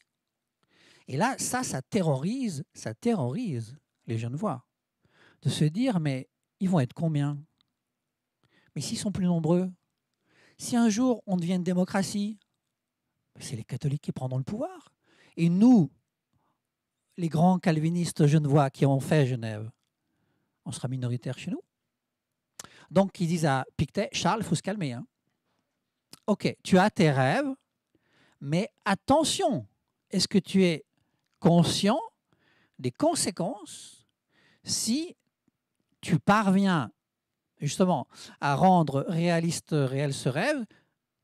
Et là, ça, ça terrorise, ça terrorise les Genevois De se dire, mais ils vont être combien Mais s'ils sont plus nombreux Si un jour on devient une démocratie, c'est les catholiques qui prendront le pouvoir. Et nous, les grands calvinistes genevois qui ont fait Genève, on sera minoritaire chez nous. Donc ils disent à Pictet, Charles, il faut se calmer. Hein. Ok, tu as tes rêves, mais attention, est-ce que tu es conscient des conséquences si tu parviens justement à rendre réaliste réel ce rêve,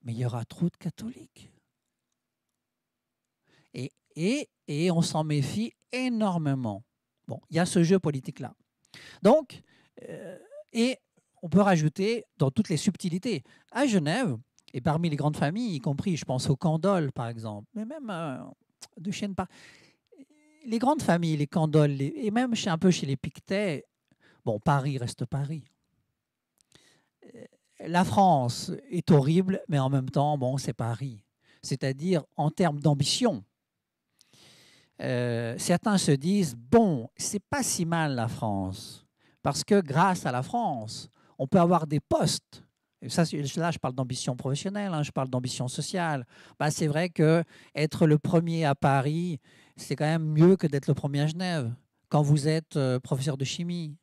mais il y aura trop de catholiques. Et, et, on s'en méfie énormément. Bon, il y a ce jeu politique-là. Donc, euh, et on peut rajouter dans toutes les subtilités, à Genève, et parmi les grandes familles, y compris, je pense aux Candoles, par exemple, mais même euh, de Chêne, les grandes familles, les Candoles, et même chez, un peu chez les Pictets, bon, Paris reste Paris. Euh, la France est horrible, mais en même temps, bon, c'est Paris. C'est-à-dire en termes d'ambition. Euh, certains se disent bon, c'est pas si mal la France, parce que grâce à la France, on peut avoir des postes. ça, là, je parle d'ambition professionnelle, hein, je parle d'ambition sociale. Bah, c'est vrai que être le premier à Paris, c'est quand même mieux que d'être le premier à Genève, quand vous êtes euh, professeur de chimie,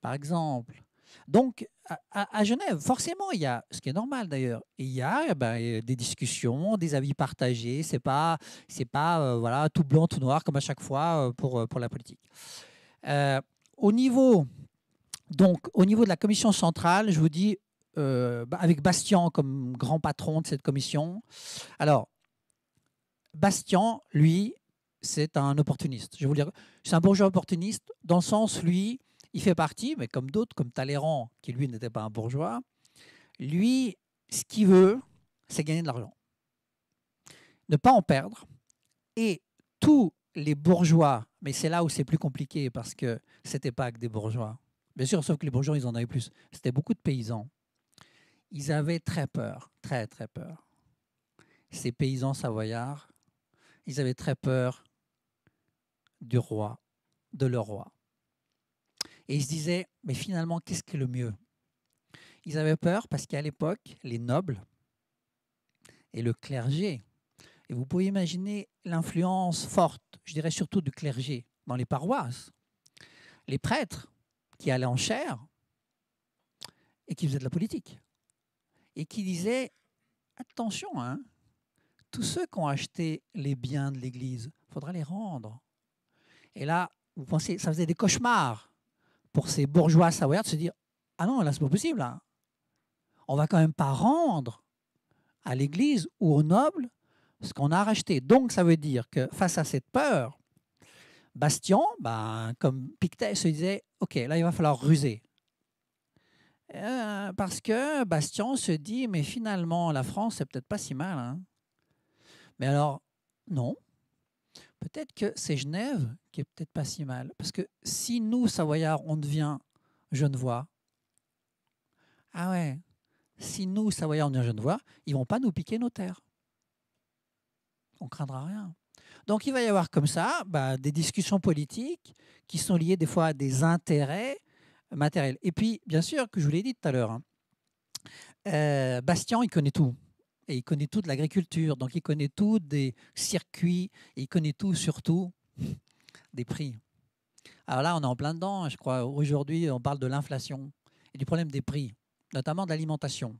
par exemple. Donc, à, Genève, forcément, il y a, ce qui est normal d'ailleurs, il y a eh ben, des discussions, des avis partagés. C'est pas, c'est pas euh, voilà tout blanc, tout noir comme à chaque fois euh, pour, pour la politique. au niveau, donc, au niveau de la commission centrale, je vous dis, bah, avec Bastien comme grand patron de cette commission. Alors, Bastien, lui, c'est un opportuniste. Je vous dire, c'est un bourgeois opportuniste dans le sens, lui, il fait partie, mais comme d'autres, comme Talleyrand, qui lui n'était pas un bourgeois, lui, ce qu'il veut, c'est gagner de l'argent. Ne pas en perdre. Et tous les bourgeois, mais c'est là où c'est plus compliqué parce que c'était pas que des bourgeois. Bien sûr, sauf que les bourgeois, ils en avaient plus. C'était beaucoup de paysans. Ils avaient très peur, très très peur. Ces paysans savoyards, ils avaient très peur du roi, de leur roi. Et ils se disaient, mais finalement, qu'est-ce qui est le mieux Ils avaient peur parce qu'à l'époque, les nobles et le clergé, et vous pouvez imaginer l'influence forte, je dirais surtout du clergé, dans les paroisses, les prêtres qui allaient en chair et qui faisaient de la politique, et qui disaient, attention, hein, tous ceux qui ont acheté les biens de l'Église, il faudra les rendre et là, vous pensez, ça faisait des cauchemars pour ces bourgeois savoyards de se dire Ah non, là, c'est pas possible. On hein. On va quand même pas rendre à l'Église ou aux nobles ce qu'on a racheté. Donc, ça veut dire que face à cette peur, Bastien, comme Pictet se disait Ok, là, il va falloir ruser. Euh, parce que Bastien se dit Mais finalement, la France, c'est peut-être pas si mal. Hein. Mais alors, non peut-être que c'est Genève qui est peut-être pas si mal. Parce que si nous, Savoyards, on devient Genevois, ah ouais, si nous, Savoyards, on devient Genevois, ils vont pas nous piquer nos terres. On craindra rien. Donc il va y avoir comme ça bah, des discussions politiques qui sont liées des fois à des intérêts matériels. Et puis, bien sûr, que je vous l'ai dit tout à l'heure, hein, euh, Bastien, il connaît tout et il connaît tout de l'agriculture, donc il connaît tout des circuits, il connaît tout surtout des prix. Alors là, on est en plein dedans, je crois. Aujourd'hui, on parle de l'inflation et du problème des prix, notamment de l'alimentation,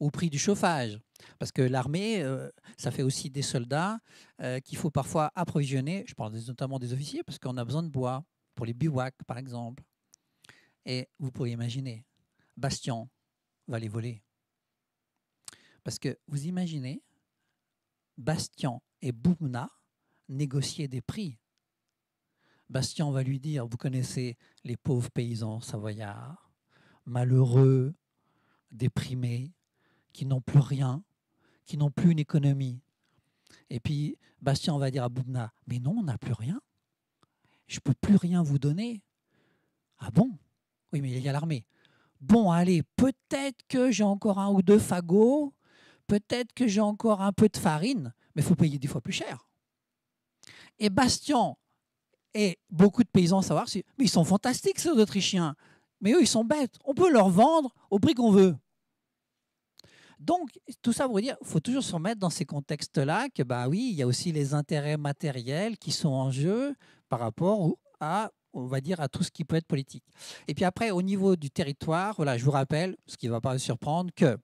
au prix du chauffage, parce que l'armée, euh, ça fait aussi des soldats euh, qu'il faut parfois approvisionner. Je parle notamment des officiers, parce qu'on a besoin de bois pour les bivouacs, par exemple. Et vous pourriez imaginer, Bastien va les voler. Parce que vous imaginez, Bastien et Boumna négocier des prix. Bastien va lui dire, vous connaissez les pauvres paysans savoyards, malheureux, déprimés, qui n'ont plus rien, qui n'ont plus une économie. Et puis Bastien va dire à Boubna, mais non, on n'a plus rien. Je ne peux plus rien vous donner. Ah bon Oui, mais il y a l'armée. Bon, allez, peut-être que j'ai encore un ou deux fagots peut-être que j'ai encore un peu de farine, mais il faut payer des fois plus cher. Et Bastien et beaucoup de paysans savoir, mais ils sont fantastiques ces Autrichiens, mais eux ils sont bêtes. On peut leur vendre au prix qu'on veut. Donc, tout ça pour dire, faut toujours se remettre dans ces contextes-là que, bah oui, il y a aussi les intérêts matériels qui sont en jeu par rapport à, on va dire, à tout ce qui peut être politique. Et puis après, au niveau du territoire, voilà, je vous rappelle, ce qui ne va pas surprendre, que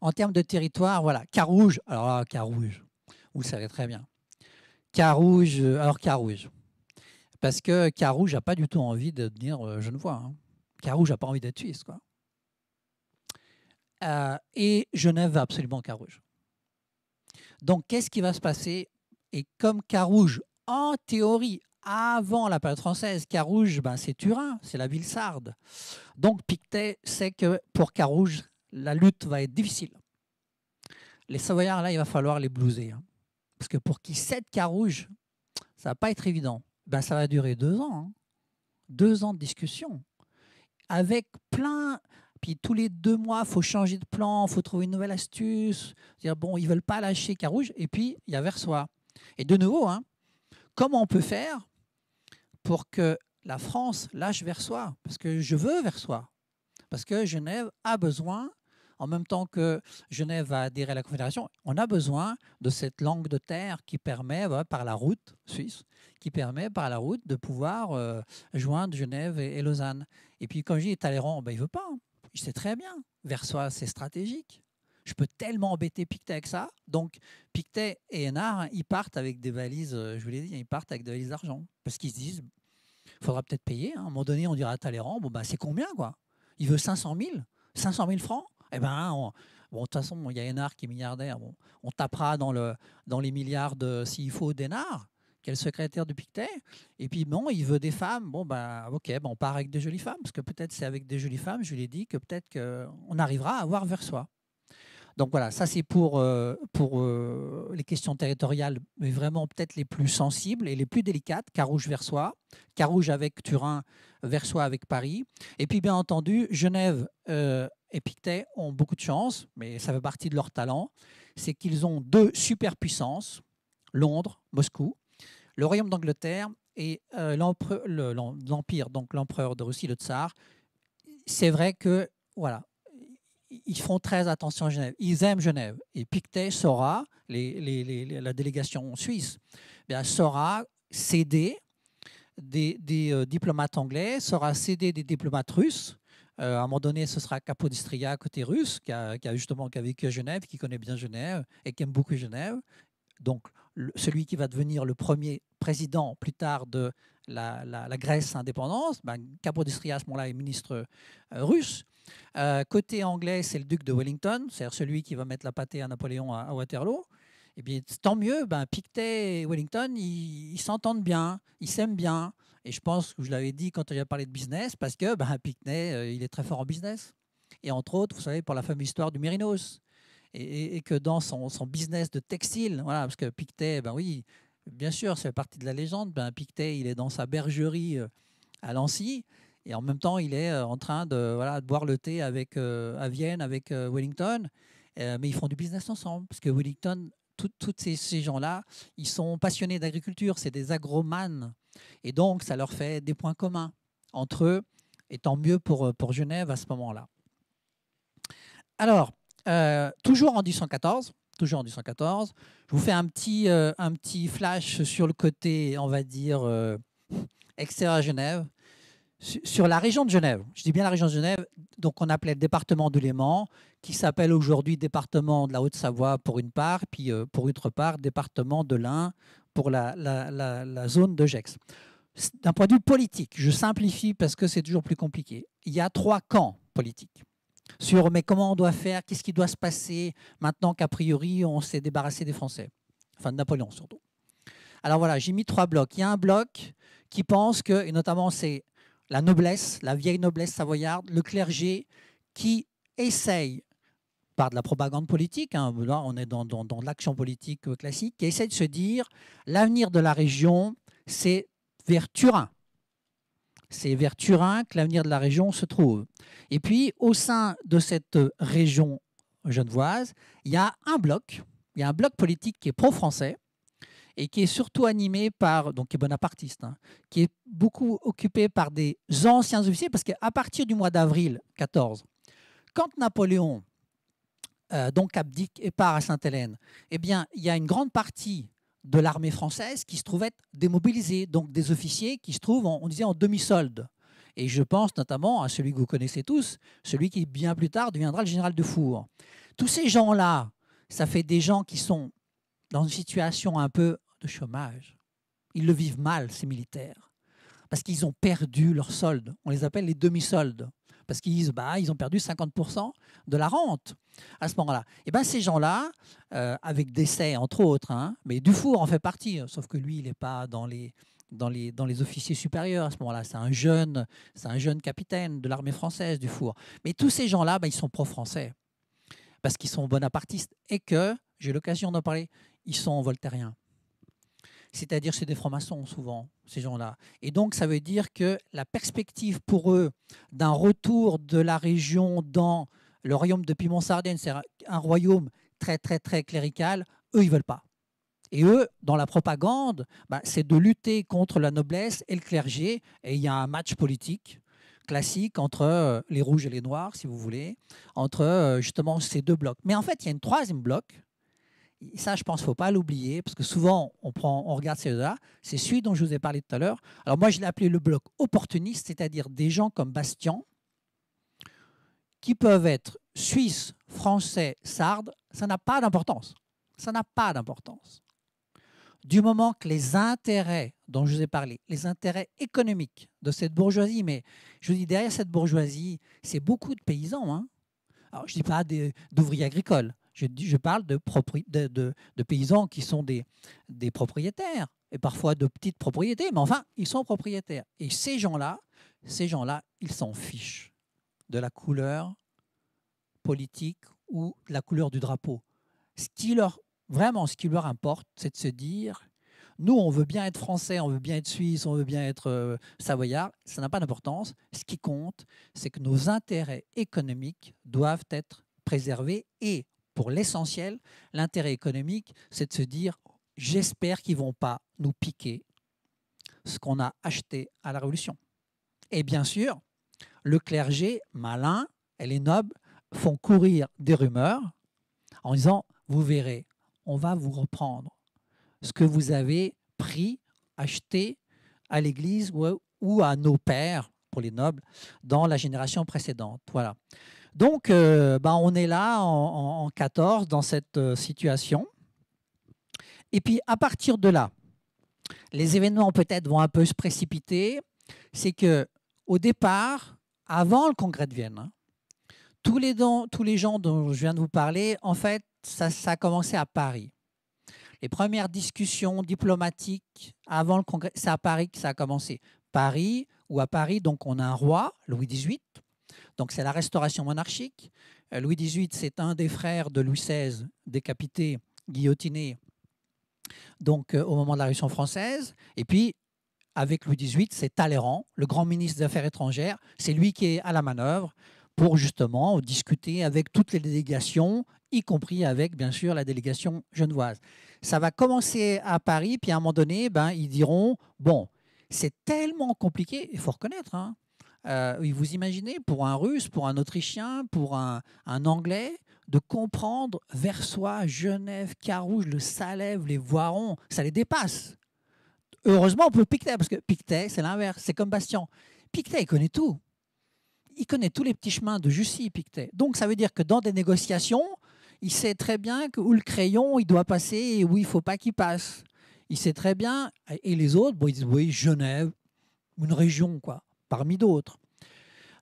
en termes de territoire, voilà, Carouge. Alors ah, Carouge, vous le savez très bien. Carouge, euh, alors Carouge. Parce que Carouge n'a pas du tout envie de devenir euh, Genevois. Hein. Carouge n'a pas envie d'être suisse. Quoi. Euh, et Genève va absolument Carouge. Donc qu'est-ce qui va se passer Et comme Carouge, en théorie, avant la période française, Carouge, ben, c'est Turin, c'est la ville sarde. Donc Pictet sait que pour Carouge, la lutte va être difficile. Les Savoyards, là, il va falloir les blouser. Hein. Parce que pour qu'ils cèdent Carouge, ça va pas être évident. Ben, ça va durer deux ans. Hein. Deux ans de discussion. Avec plein. Puis tous les deux mois, il faut changer de plan, il faut trouver une nouvelle astuce. Dire, bon, ils veulent pas lâcher Carouge. Et puis, il y a Versoix. Et de nouveau, hein, comment on peut faire pour que la France lâche Versoix Parce que je veux Versoix. Parce que Genève a besoin en même temps que Genève va adhérer à la Confédération, on a besoin de cette langue de terre qui permet, par la route suisse, qui permet par la route de pouvoir euh, joindre Genève et, Lausanne. Et puis quand je dis Talleyrand, ben, il veut pas. Hein. Il sait très bien. Versoix, c'est stratégique. Je peux tellement embêter Pictet avec ça. Donc Pictet et Hénard, hein, ils partent avec des valises, euh, je vous l'ai dit, hein, ils partent avec des valises d'argent. Parce qu'ils se disent, il faudra peut-être payer. À un moment donné, on dira à Talleyrand, bon, ben, c'est combien quoi Il veut 500 000 500 000 francs eh ben, bon, de toute façon, il y a Hénard qui est milliardaire. Bon, on tapera dans, le, dans les milliards s'il faut d'Hénard, qui est le secrétaire du Pictet. Et puis, bon, il veut des femmes. Bon, ben, ok, ben, on part avec des jolies femmes, parce que peut-être c'est avec des jolies femmes, je lui ai dit, que peut-être qu'on arrivera à avoir vers soi. Donc voilà, ça c'est pour, euh, pour euh, les questions territoriales, mais vraiment peut-être les plus sensibles et les plus délicates, Carouge-Versoix, Carouge avec Turin, Versoix avec Paris. Et puis bien entendu, Genève, euh, Pictet ont beaucoup de chance, mais ça fait partie de leur talent, c'est qu'ils ont deux superpuissances, Londres, Moscou, le royaume d'Angleterre et euh, l'empire, donc l'empereur de Russie, le tsar. C'est vrai que voilà, ils font très attention à Genève. Ils aiment Genève. Et Pictet saura, la délégation suisse, eh bien, saura céder des, euh, diplomates anglais, saura céder des diplomates russes euh, à un moment donné, ce sera Capodistria, côté russe, qui a, justement vécu à Genève, qui connaît bien Genève et qui aime beaucoup Genève. Donc, celui qui va devenir le premier président plus tard de la, Grèce indépendance, ben, Capodistria à ce moment-là est ministre euh, russe. Euh, côté anglais, c'est le duc de Wellington, c'est-à-dire celui qui va mettre la pâtée à Napoléon à, Waterloo. Eh bien, tant mieux, ben, Pictet et Wellington, ils s'entendent bien, ils s'aiment bien. Et je pense que je l'avais dit quand a parlé de business, parce que ben, euh, il est très fort en business. Et entre autres, vous savez, pour la fameuse histoire du Mérinos. Et, que dans son, business de textile, voilà, parce que Piquet, ben oui, bien sûr, c'est partie de la légende. Ben, il est dans sa bergerie euh, à Lancy. Et en même temps, il est euh, en train de, voilà, de boire le thé avec, à Vienne avec Wellington. mais ils font du business ensemble, parce que Wellington, tous ces, ces gens-là, ils sont passionnés d'agriculture. C'est des agromanes. Et donc, ça leur fait des points communs entre eux, et tant mieux pour, euh, pour Genève à ce moment-là. Alors, euh, toujours en 1814, toujours en 1814, je vous fais un petit, euh, un petit flash sur le côté, on va dire, euh, extérieur à Genève, sur la région de Genève. Je dis bien la région de Genève, donc on appelait département de Léman, qui s'appelle aujourd'hui département de la Haute-Savoie pour une part, puis pour une autre part, département de l'Ain pour la, zone de Gex. D'un point de vue politique, je simplifie parce que c'est toujours plus compliqué. Il y a trois camps politiques sur mais comment on doit faire, qu'est-ce qui doit se passer maintenant qu'a priori on s'est débarrassé des Français, enfin de Napoléon surtout. Alors voilà, j'ai mis trois blocs. Il y a un bloc qui pense que, et notamment c'est la noblesse, la vieille noblesse savoyarde, le clergé, qui essaye par de la propagande politique, hein. là on est dans, dans, l'action politique classique, qui essaie de se dire l'avenir de la région, c'est vers Turin. C'est vers Turin que l'avenir de la région se trouve. Et puis, au sein de cette région genevoise, il y a un bloc, il y a un bloc politique qui est pro-français et qui est surtout animé par, donc qui est bonapartiste, hein, qui est beaucoup occupé par des anciens officiers, parce qu'à partir du mois d'avril 14, quand Napoléon donc abdique et part à Sainte-Hélène. Eh bien, il y a une grande partie de l'armée française qui se trouvait démobilisée, donc des officiers qui se trouvent, on disait, en demi-solde. Et je pense notamment à celui que vous connaissez tous, celui qui bien plus tard deviendra le général de Four. Tous ces gens-là, ça fait des gens qui sont dans une situation un peu de chômage. Ils le vivent mal, ces militaires parce qu'ils ont perdu leur solde. On les appelle les demi-soldes parce qu'ils disent bah ils ont perdu 50% de la rente à ce moment-là. Et ben ces gens-là, euh, avec décès entre autres, hein, mais Dufour en fait partie, sauf que lui il n'est pas dans les dans les, dans les officiers supérieurs à ce moment-là. C'est un jeune, c'est un jeune capitaine de l'armée française, Dufour. Mais tous ces gens-là, ben, ils sont pro-français parce qu'ils sont bonapartistes et que j'ai l'occasion d'en parler. Ils sont voltairiens c'est-à-dire c'est des francs-maçons souvent, ces gens-là. Et donc ça veut dire que la perspective pour eux d'un retour de la région dans le royaume de piment sardaigne c'est un royaume très très très clérical, eux ils ne veulent pas. Et eux, dans la propagande, bah, c'est de lutter contre la noblesse et le clergé. Et il y a un match politique classique entre euh, les rouges et les noirs, si vous voulez, entre euh, justement ces deux blocs. Mais en fait, il y a une troisième bloc ça, je pense, ne faut pas l'oublier, parce que souvent, on, prend, on regarde ces deux-là. C'est celui dont je vous ai parlé tout à l'heure. Alors moi, je l'ai appelé le bloc opportuniste, c'est-à-dire des gens comme Bastien, qui peuvent être suisses, français, sardes, ça n'a pas d'importance. Ça n'a pas d'importance. Du moment que les intérêts dont je vous ai parlé, les intérêts économiques de cette bourgeoisie, mais je vous dis, derrière cette bourgeoisie, c'est beaucoup de paysans. Hein. Alors, je ne dis pas d'ouvriers agricoles, je, je parle de, de, paysans qui sont des, des propriétaires et parfois de petites propriétés, mais enfin, ils sont propriétaires. Et ces gens-là, ces gens-là, ils s'en fichent de la couleur politique ou de la couleur du drapeau. Ce qui leur, vraiment, ce qui leur importe, c'est de se dire, nous, on veut bien être français, on veut bien être suisse, on veut bien être euh, savoyard, ça n'a pas d'importance. Ce qui compte, c'est que nos intérêts économiques doivent être préservés et pour l'essentiel, l'intérêt économique, c'est de se dire j'espère qu'ils ne vont pas nous piquer ce qu'on a acheté à la Révolution. Et bien sûr, le clergé, malin, et les nobles font courir des rumeurs en disant Vous verrez, on va vous reprendre ce que vous avez pris, acheté à l'Église ou à nos pères, pour les nobles, dans la génération précédente. Voilà. Donc, euh, ben, on est là en, en, 14 dans cette euh, situation. Et puis, à partir de là, les événements peut-être vont un peu se précipiter. C'est que au départ, avant le congrès de Vienne, hein, tous, les gens dont je viens de vous parler, en fait, ça, a commencé à Paris. Les premières discussions diplomatiques avant le congrès, c'est à Paris que ça a commencé. Paris, ou à Paris, donc on a un roi, Louis XVIII, donc c'est la restauration monarchique. Euh, Louis XVIII, c'est un des frères de Louis XVI décapité, guillotiné, donc euh, au moment de la Révolution française. Et puis, avec Louis XVIII, c'est Talleyrand, le grand ministre des Affaires étrangères. C'est lui qui est à la manœuvre pour justement discuter avec toutes les délégations, y compris avec, bien sûr, la délégation genevoise. Ça va commencer à Paris, puis à un moment donné, ben, ils diront, bon, c'est tellement compliqué, il faut reconnaître, hein, euh, vous imaginez, pour un Russe, pour un Autrichien, pour un, Anglais, de comprendre Versoix, Genève, Carouge, le Salève, les Voirons, ça les dépasse. Heureusement on peut Pictet, parce que Pictet, c'est l'inverse, c'est comme Bastien. Pictet, il connaît tout. Il connaît tous les petits chemins de Jussy, Pictet. Donc ça veut dire que dans des négociations, il sait très bien que où le crayon il doit passer et où il faut pas qu'il passe. Il sait très bien. Et les autres, bon, ils disent oui, Genève, une région quoi parmi d'autres.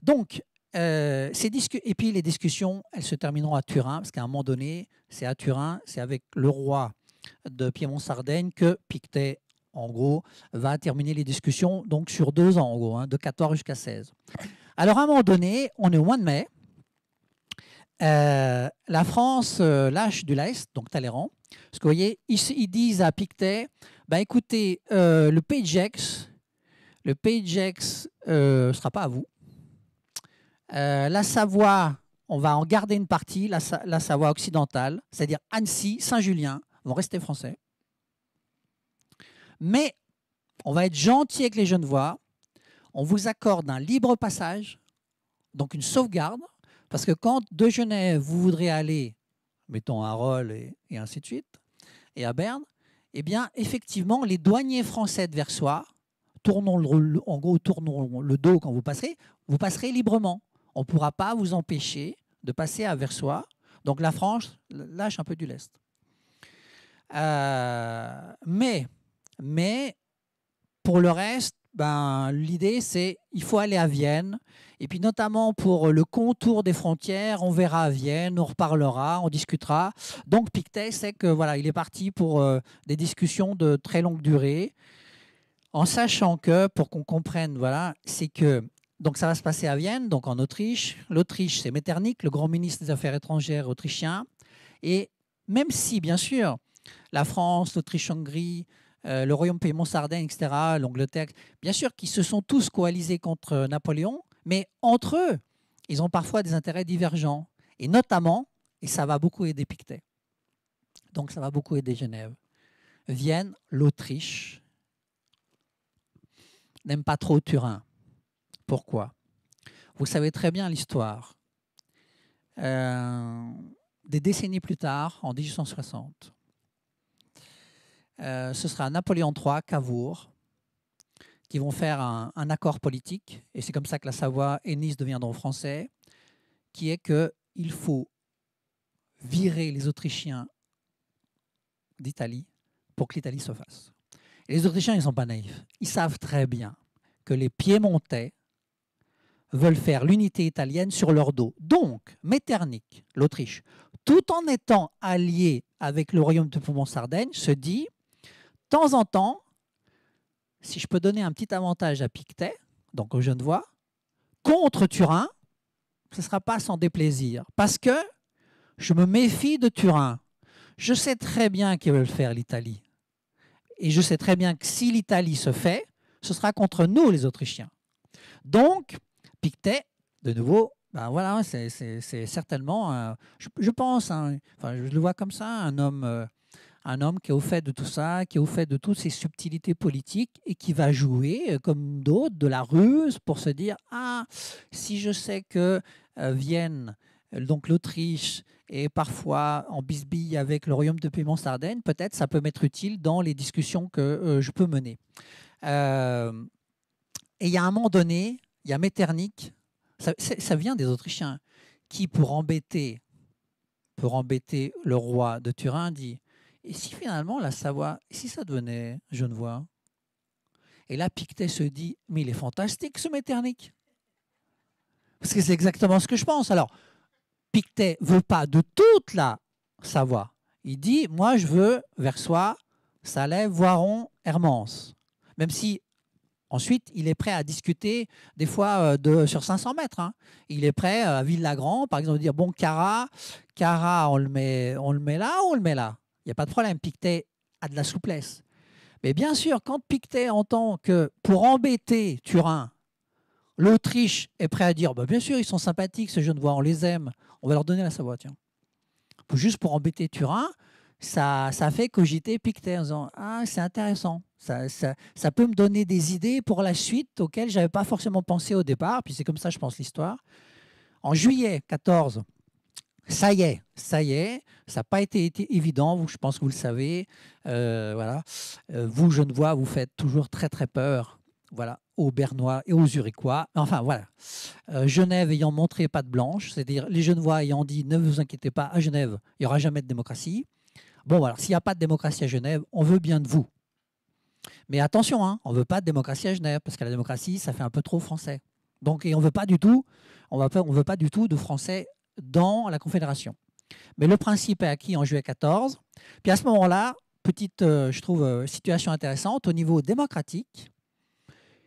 Donc, euh, ces et puis les discussions, elles se termineront à Turin, parce qu'à un moment donné, c'est à Turin, c'est avec le roi de Piémont-Sardaigne que Pictet, en gros, va terminer les discussions, donc sur deux ans, en gros, hein, de 14 jusqu'à 16. Alors à un moment donné, on est au mois de mai, euh, la France euh, lâche du lest, donc Talleyrand, parce que vous voyez, ils, disent à Pictet, ben, écoutez, le PGEX, le PageX ne euh, sera pas à vous. Euh, la Savoie, on va en garder une partie, la, Savoie occidentale, c'est-à-dire Annecy, Saint-Julien, vont rester français. Mais on va être gentil avec les Genevois. On vous accorde un libre passage, donc une sauvegarde, parce que quand de Genève, vous voudrez aller, mettons à Rolles et, ainsi de suite, et à Berne, eh bien, effectivement, les douaniers français de Versoix tournons le, en gros, tournons le dos quand vous passerez, vous passerez librement. On ne pourra pas vous empêcher de passer à Versoix. Donc la France lâche un peu du lest. Euh, mais, mais pour le reste, ben, l'idée c'est il faut aller à Vienne. Et puis notamment pour le contour des frontières, on verra à Vienne, on reparlera, on discutera. Donc Pictet, c'est que voilà, il est parti pour euh, des discussions de très longue durée en sachant que, pour qu'on comprenne, voilà, c'est que donc ça va se passer à Vienne, donc en Autriche. L'Autriche, c'est Metternich, le grand ministre des Affaires étrangères autrichien. Et même si, bien sûr, la France, l'Autriche-Hongrie, euh, le Royaume pays sardaigne etc., l'Angleterre, bien sûr qu'ils se sont tous coalisés contre Napoléon, mais entre eux, ils ont parfois des intérêts divergents. Et notamment, et ça va beaucoup aider Pictet, donc ça va beaucoup aider Genève, Vienne, l'Autriche, n'aime pas trop Turin. Pourquoi Vous savez très bien l'histoire. Euh, des décennies plus tard, en 1860, euh, ce sera Napoléon III, Cavour, qui vont faire un, un accord politique, et c'est comme ça que la Savoie et Nice deviendront français, qui est qu'il faut virer les Autrichiens d'Italie pour que l'Italie se fasse les Autrichiens, ils ne sont pas naïfs. Ils savent très bien que les Piémontais veulent faire l'unité italienne sur leur dos. Donc, Metternich, l'Autriche, tout en étant allié avec le royaume de poumont sardaigne se dit, de temps en temps, si je peux donner un petit avantage à Pictet, donc aux Genevois, contre Turin, ce ne sera pas sans déplaisir, parce que je me méfie de Turin. Je sais très bien qu'ils veulent faire l'Italie. Et je sais très bien que si l'Italie se fait, ce sera contre nous, les Autrichiens. Donc, Pictet, de nouveau, ben voilà, c'est certainement, je, pense, hein, enfin, je le vois comme ça, un homme, euh, un homme qui est au fait de tout ça, qui est au fait de toutes ces subtilités politiques et qui va jouer, euh, comme d'autres, de la ruse pour se dire, ah, si je sais que euh, Vienne, donc l'Autriche, et parfois en bisbille avec le royaume de Piémont-Sardaigne, peut-être ça peut m'être utile dans les discussions que euh, je peux mener. Euh, et il y a un moment donné, il y a Metternich, ça, vient des Autrichiens, qui pour embêter, pour embêter le roi de Turin dit Et si finalement la Savoie, si ça devenait Genevois Et là, Pictet se dit Mais il est fantastique ce Metternich Parce que c'est exactement ce que je pense. Alors, Pictet veut pas de toute la Savoie. Il dit, moi je veux Versoix, Salais, Voiron, Hermance. Même si ensuite il est prêt à discuter des fois euh, de, sur 500 mètres. Hein. Il est prêt euh, à ville par exemple, de dire, bon, Cara, Cara, on le met, on le met là ou on le met là Il n'y a pas de problème. Pictet a de la souplesse. Mais bien sûr, quand Pictet entend que pour embêter Turin, l'Autriche est prêt à dire bah, bien sûr, ils sont sympathiques, ces voix, on les aime, on va leur donner la Savoie, tiens. Juste pour embêter Turin, ça, ça fait cogiter Pictet en disant Ah, c'est intéressant. Ça, peut me donner des idées pour la suite auxquelles je n'avais pas forcément pensé au départ. Puis c'est comme ça, je pense, l'histoire. En juillet 14, ça y est, ça y est, ça n'a pas été, évident, vous, je pense que vous le savez. Euh, voilà. Euh, vous, je ne vois, vous faites toujours très très peur voilà, aux Bernois et aux Zurichois. Enfin, voilà. Euh, Genève ayant montré pas de blanche, c'est-à-dire les Genevois ayant dit ne vous inquiétez pas, à Genève, il n'y aura jamais de démocratie. Bon, alors, s'il n'y a pas de démocratie à Genève, on veut bien de vous. Mais attention, hein, on ne veut pas de démocratie à Genève, parce que la démocratie, ça fait un peu trop français. Donc, on ne veut pas du tout, on veut pas du tout de français dans la Confédération. Mais le principe est acquis en juillet 14. Puis à ce moment-là, petite, euh, je trouve, euh, situation intéressante au niveau démocratique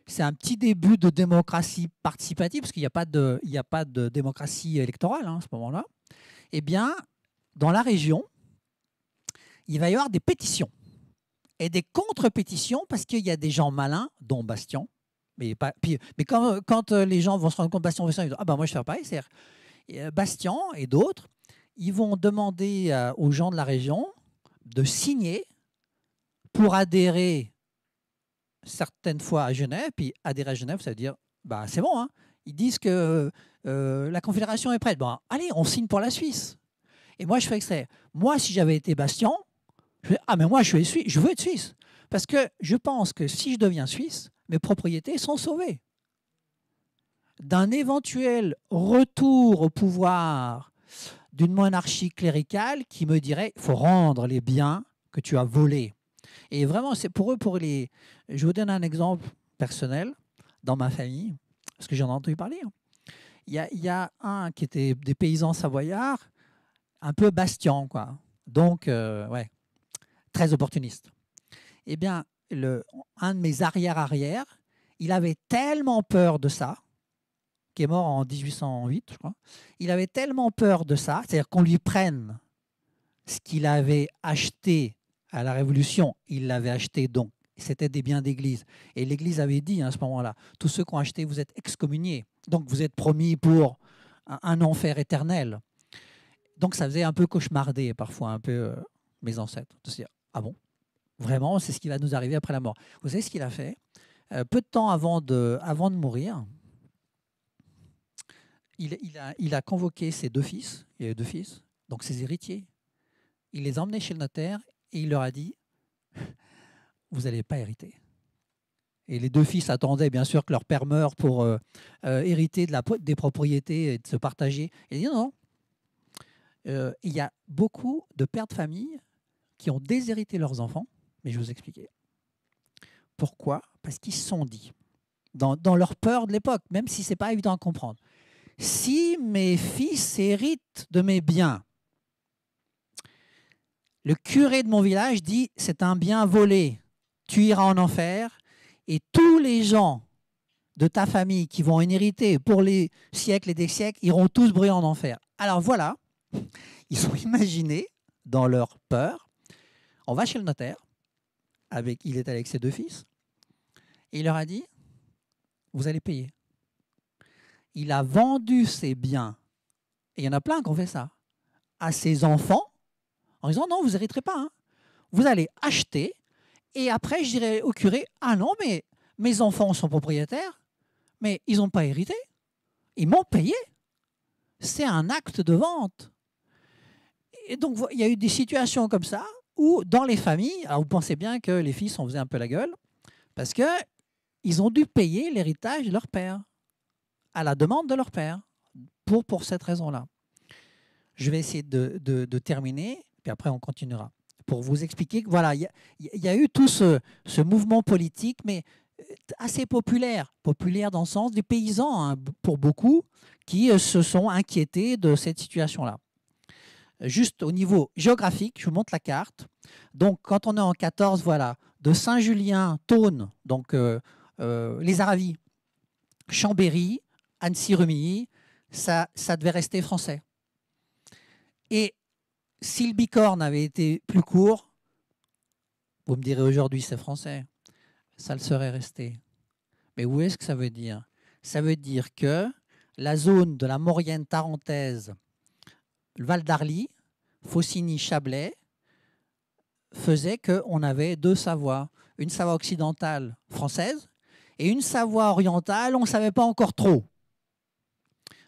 c'est un petit début de démocratie participative, parce qu'il n'y a, pas de, a pas de démocratie électorale hein, à ce moment-là, eh bien, dans la région, il va y avoir des pétitions et des contre-pétitions, parce qu'il y a des gens malins, dont Bastien. Mais, pas, mais quand, euh, les gens vont se rendre compte, Bastien, ils dire ah ben moi je fais pareil, euh, Bastien et d'autres, ils vont demander euh, aux gens de la région de signer pour adhérer certaines fois à Genève, puis adhérer à Genève, ça veut dire, bah, c'est bon, hein. ils disent que euh, la Confédération est prête. Bon, allez, on signe pour la Suisse. Et moi, je fais extrait. Moi, si j'avais été Bastien, je ah, mais moi, je, suis, je veux être Suisse. Parce que je pense que si je deviens Suisse, mes propriétés sont sauvées. D'un éventuel retour au pouvoir d'une monarchie cléricale qui me dirait, il faut rendre les biens que tu as volés. Et vraiment, c'est pour eux, pour les, je vous donne un exemple personnel dans ma famille, parce que j'en ai entendu parler. Hein. Il y, a, un qui était des paysans savoyards, un peu bastion, quoi. Donc, euh, ouais, très opportuniste. Eh bien, le, un de mes arrière arrières il avait tellement peur de ça, qui est mort en 1808, il avait tellement peur de ça, c'est-à-dire qu'on lui prenne ce qu'il avait acheté à la Révolution, il l'avait acheté donc c'était des biens d'église. Et l'église avait dit à ce moment-là, tous ceux qui ont acheté, vous êtes excommuniés. Donc vous êtes promis pour un, enfer éternel. Donc ça faisait un peu cauchemarder parfois, un peu euh, mes ancêtres, de se dire, ah bon, vraiment, c'est ce qui va nous arriver après la mort. Vous savez ce qu'il a fait euh, Peu de temps avant de, avant de mourir, il, a, il, a, convoqué ses deux fils, il avait deux fils, donc ses héritiers. Il les a emmenés chez le notaire et il leur a dit vous n'allez pas hériter. Et les deux fils attendaient bien sûr que leur père meure pour euh, euh, hériter de la, des propriétés et de se partager. Et non, euh, il y a beaucoup de pères de famille qui ont déshérité leurs enfants, mais je vais vous expliquer. Pourquoi Parce qu'ils se sont dit, dans, dans, leur peur de l'époque, même si ce n'est pas évident à comprendre, si mes fils héritent de mes biens, le curé de mon village dit c'est un bien volé, tu iras en enfer, et tous les gens de ta famille qui vont en hériter pour les siècles et des siècles iront tous brûler en enfer. Alors voilà, ils ont imaginé, dans leur peur, on va chez le notaire, avec, il est avec ses deux fils, et il leur a dit, vous allez payer. Il a vendu ses biens, et il y en a plein qui ont fait ça, à ses enfants, en disant, non, vous n'hériterez pas, hein. vous allez acheter, et après, je dirais au curé, ah non, mais mes enfants sont propriétaires, mais ils n'ont pas hérité. Ils m'ont payé. C'est un acte de vente. Et donc, il y a eu des situations comme ça où, dans les familles, vous pensez bien que les filles ont faisaient un peu la gueule, parce qu'ils ont dû payer l'héritage de leur père, à la demande de leur père, pour, pour cette raison-là. Je vais essayer de terminer, puis après on continuera pour vous expliquer que voilà, il y, a eu tout ce, mouvement politique, mais euh, assez populaire, populaire dans le sens des paysans hein, pour beaucoup, qui euh, se sont inquiétés de cette situation-là. Juste au niveau géographique, je vous montre la carte. Donc quand on est en 14, voilà, de Saint-Julien, Thône, donc euh, les Aravis, Chambéry, annecy rumilly ça, ça devait rester français. Et si le bicorne avait été plus court, vous me direz aujourd'hui c'est français, ça le serait resté. Mais où est-ce que ça veut dire Ça veut dire que la zone de la Maurienne tarentaise, le Val d'Arly, Faucigny-Chablais, faisait qu'on avait deux Savoies. Une Savoie occidentale française et une Savoie orientale, on ne savait pas encore trop.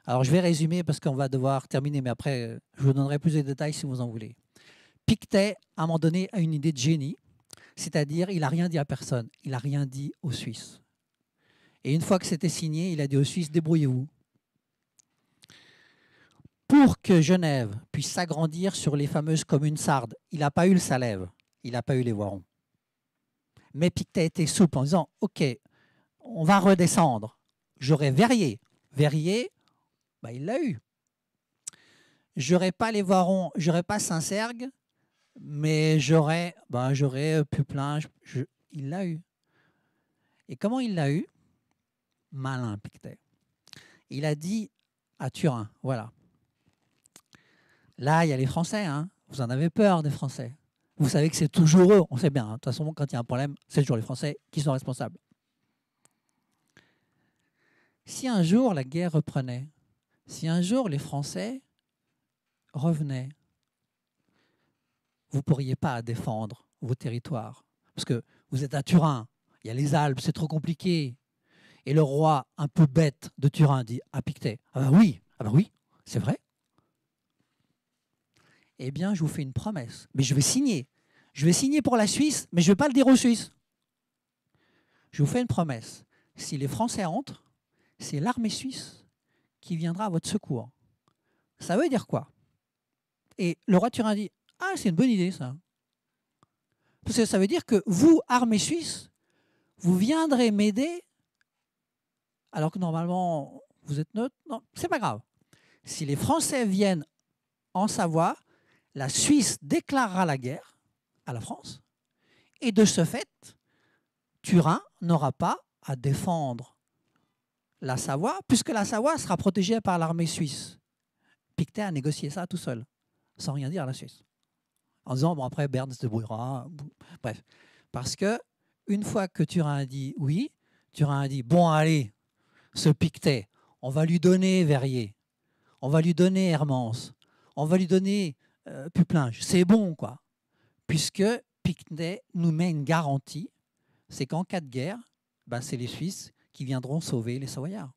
Alors je vais résumer parce qu'on va devoir terminer, mais après je vous donnerai plus de détails si vous en voulez. Pictet, à un moment donné, a une idée de génie, c'est-à-dire il n'a rien dit à personne, il n'a rien dit aux Suisses. Et une fois que c'était signé, il a dit aux Suisses, débrouillez-vous. Pour que Genève puisse s'agrandir sur les fameuses communes sardes, il n'a pas eu le Salève, il n'a pas eu les Voirons. Mais Pictet était souple en disant, OK, on va redescendre. J'aurais Verrier. Verrier, bah, il l'a eu. J'aurais pas les voirons, j'aurais pas Saint-Sergue, mais j'aurais ben, j'aurais euh, pu il l'a eu. Et comment il l'a eu Malin, Pictet. Il a dit à Turin, voilà. Là, il y a les Français, hein. vous en avez peur des Français. Vous savez que c'est toujours eux, on sait bien. Hein. De toute façon, quand il y a un problème, c'est toujours les Français qui sont responsables. Si un jour la guerre reprenait, si un jour les Français revenaient, vous ne pourriez pas défendre vos territoires. Parce que vous êtes à Turin, il y a les Alpes, c'est trop compliqué. Et le roi, un peu bête de Turin, dit à ah, Pictet Ah ben oui, ah ben oui, c'est vrai. Eh bien, je vous fais une promesse, mais je vais signer. Je vais signer pour la Suisse, mais je ne vais pas le dire aux Suisses. Je vous fais une promesse. Si les Français entrent, c'est l'armée suisse qui viendra à votre secours. Ça veut dire quoi Et le roi Turin dit Ah, c'est une bonne idée ça. Parce que ça veut dire que vous, armée suisse, vous viendrez m'aider alors que normalement vous êtes neutre. Non, c'est pas grave. Si les Français viennent en Savoie, la Suisse déclarera la guerre à la France. Et de ce fait, Turin n'aura pas à défendre la Savoie, puisque la Savoie sera protégée par l'armée suisse. Pictet a négocié ça tout seul, sans rien dire à la Suisse. En disant, bon, après, Berne se débrouillera. Bref. Parce que, une fois que Turin a dit oui, Turin a dit, bon, allez, ce Pictet, on va lui donner Verrier, on va lui donner Hermance, on va lui donner euh, C'est bon, quoi. Puisque Pictet nous met une garantie, c'est qu'en cas de guerre, bah, c'est les Suisses qui viendront sauver les Savoyards.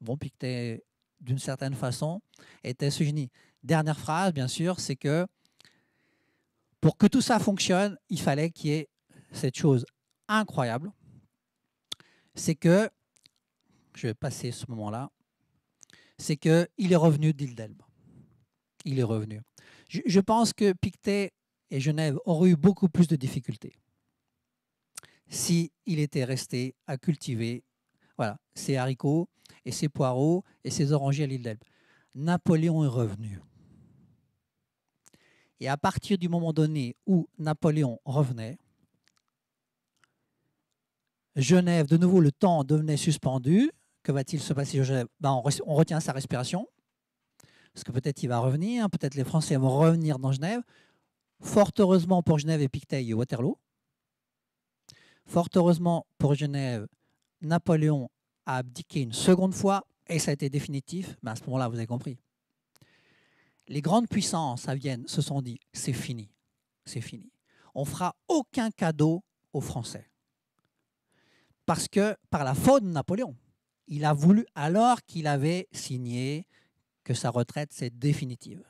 Bon, Pictet d'une certaine façon, était ce génie. Dernière phrase, bien sûr, c'est que pour que tout ça fonctionne, il fallait qu'il y ait cette chose incroyable, c'est que, je vais passer ce moment-là, c'est qu'il est revenu d'île d'Elbe. Il est revenu. Je, je pense que Pictet et Genève auraient eu beaucoup plus de difficultés s'il était resté à cultiver voilà, ses haricots et ses poireaux et ses orangers à l'île d'Elbe. Napoléon est revenu. Et à partir du moment donné où Napoléon revenait, Genève, de nouveau, le temps devenait suspendu. Que va-t-il se passer Genève ben, on, retient sa respiration, parce que peut-être il va revenir, peut-être les Français vont revenir dans Genève. Fort heureusement pour Genève et Pictet et Waterloo, Fort heureusement pour Genève, Napoléon a abdiqué une seconde fois et ça a été définitif. Mais ben, à ce moment-là, vous avez compris. Les grandes puissances à Vienne se sont dit c'est fini, c'est fini. On fera aucun cadeau aux Français. Parce que par la faute de Napoléon, il a voulu, alors qu'il avait signé que sa retraite c'est définitive.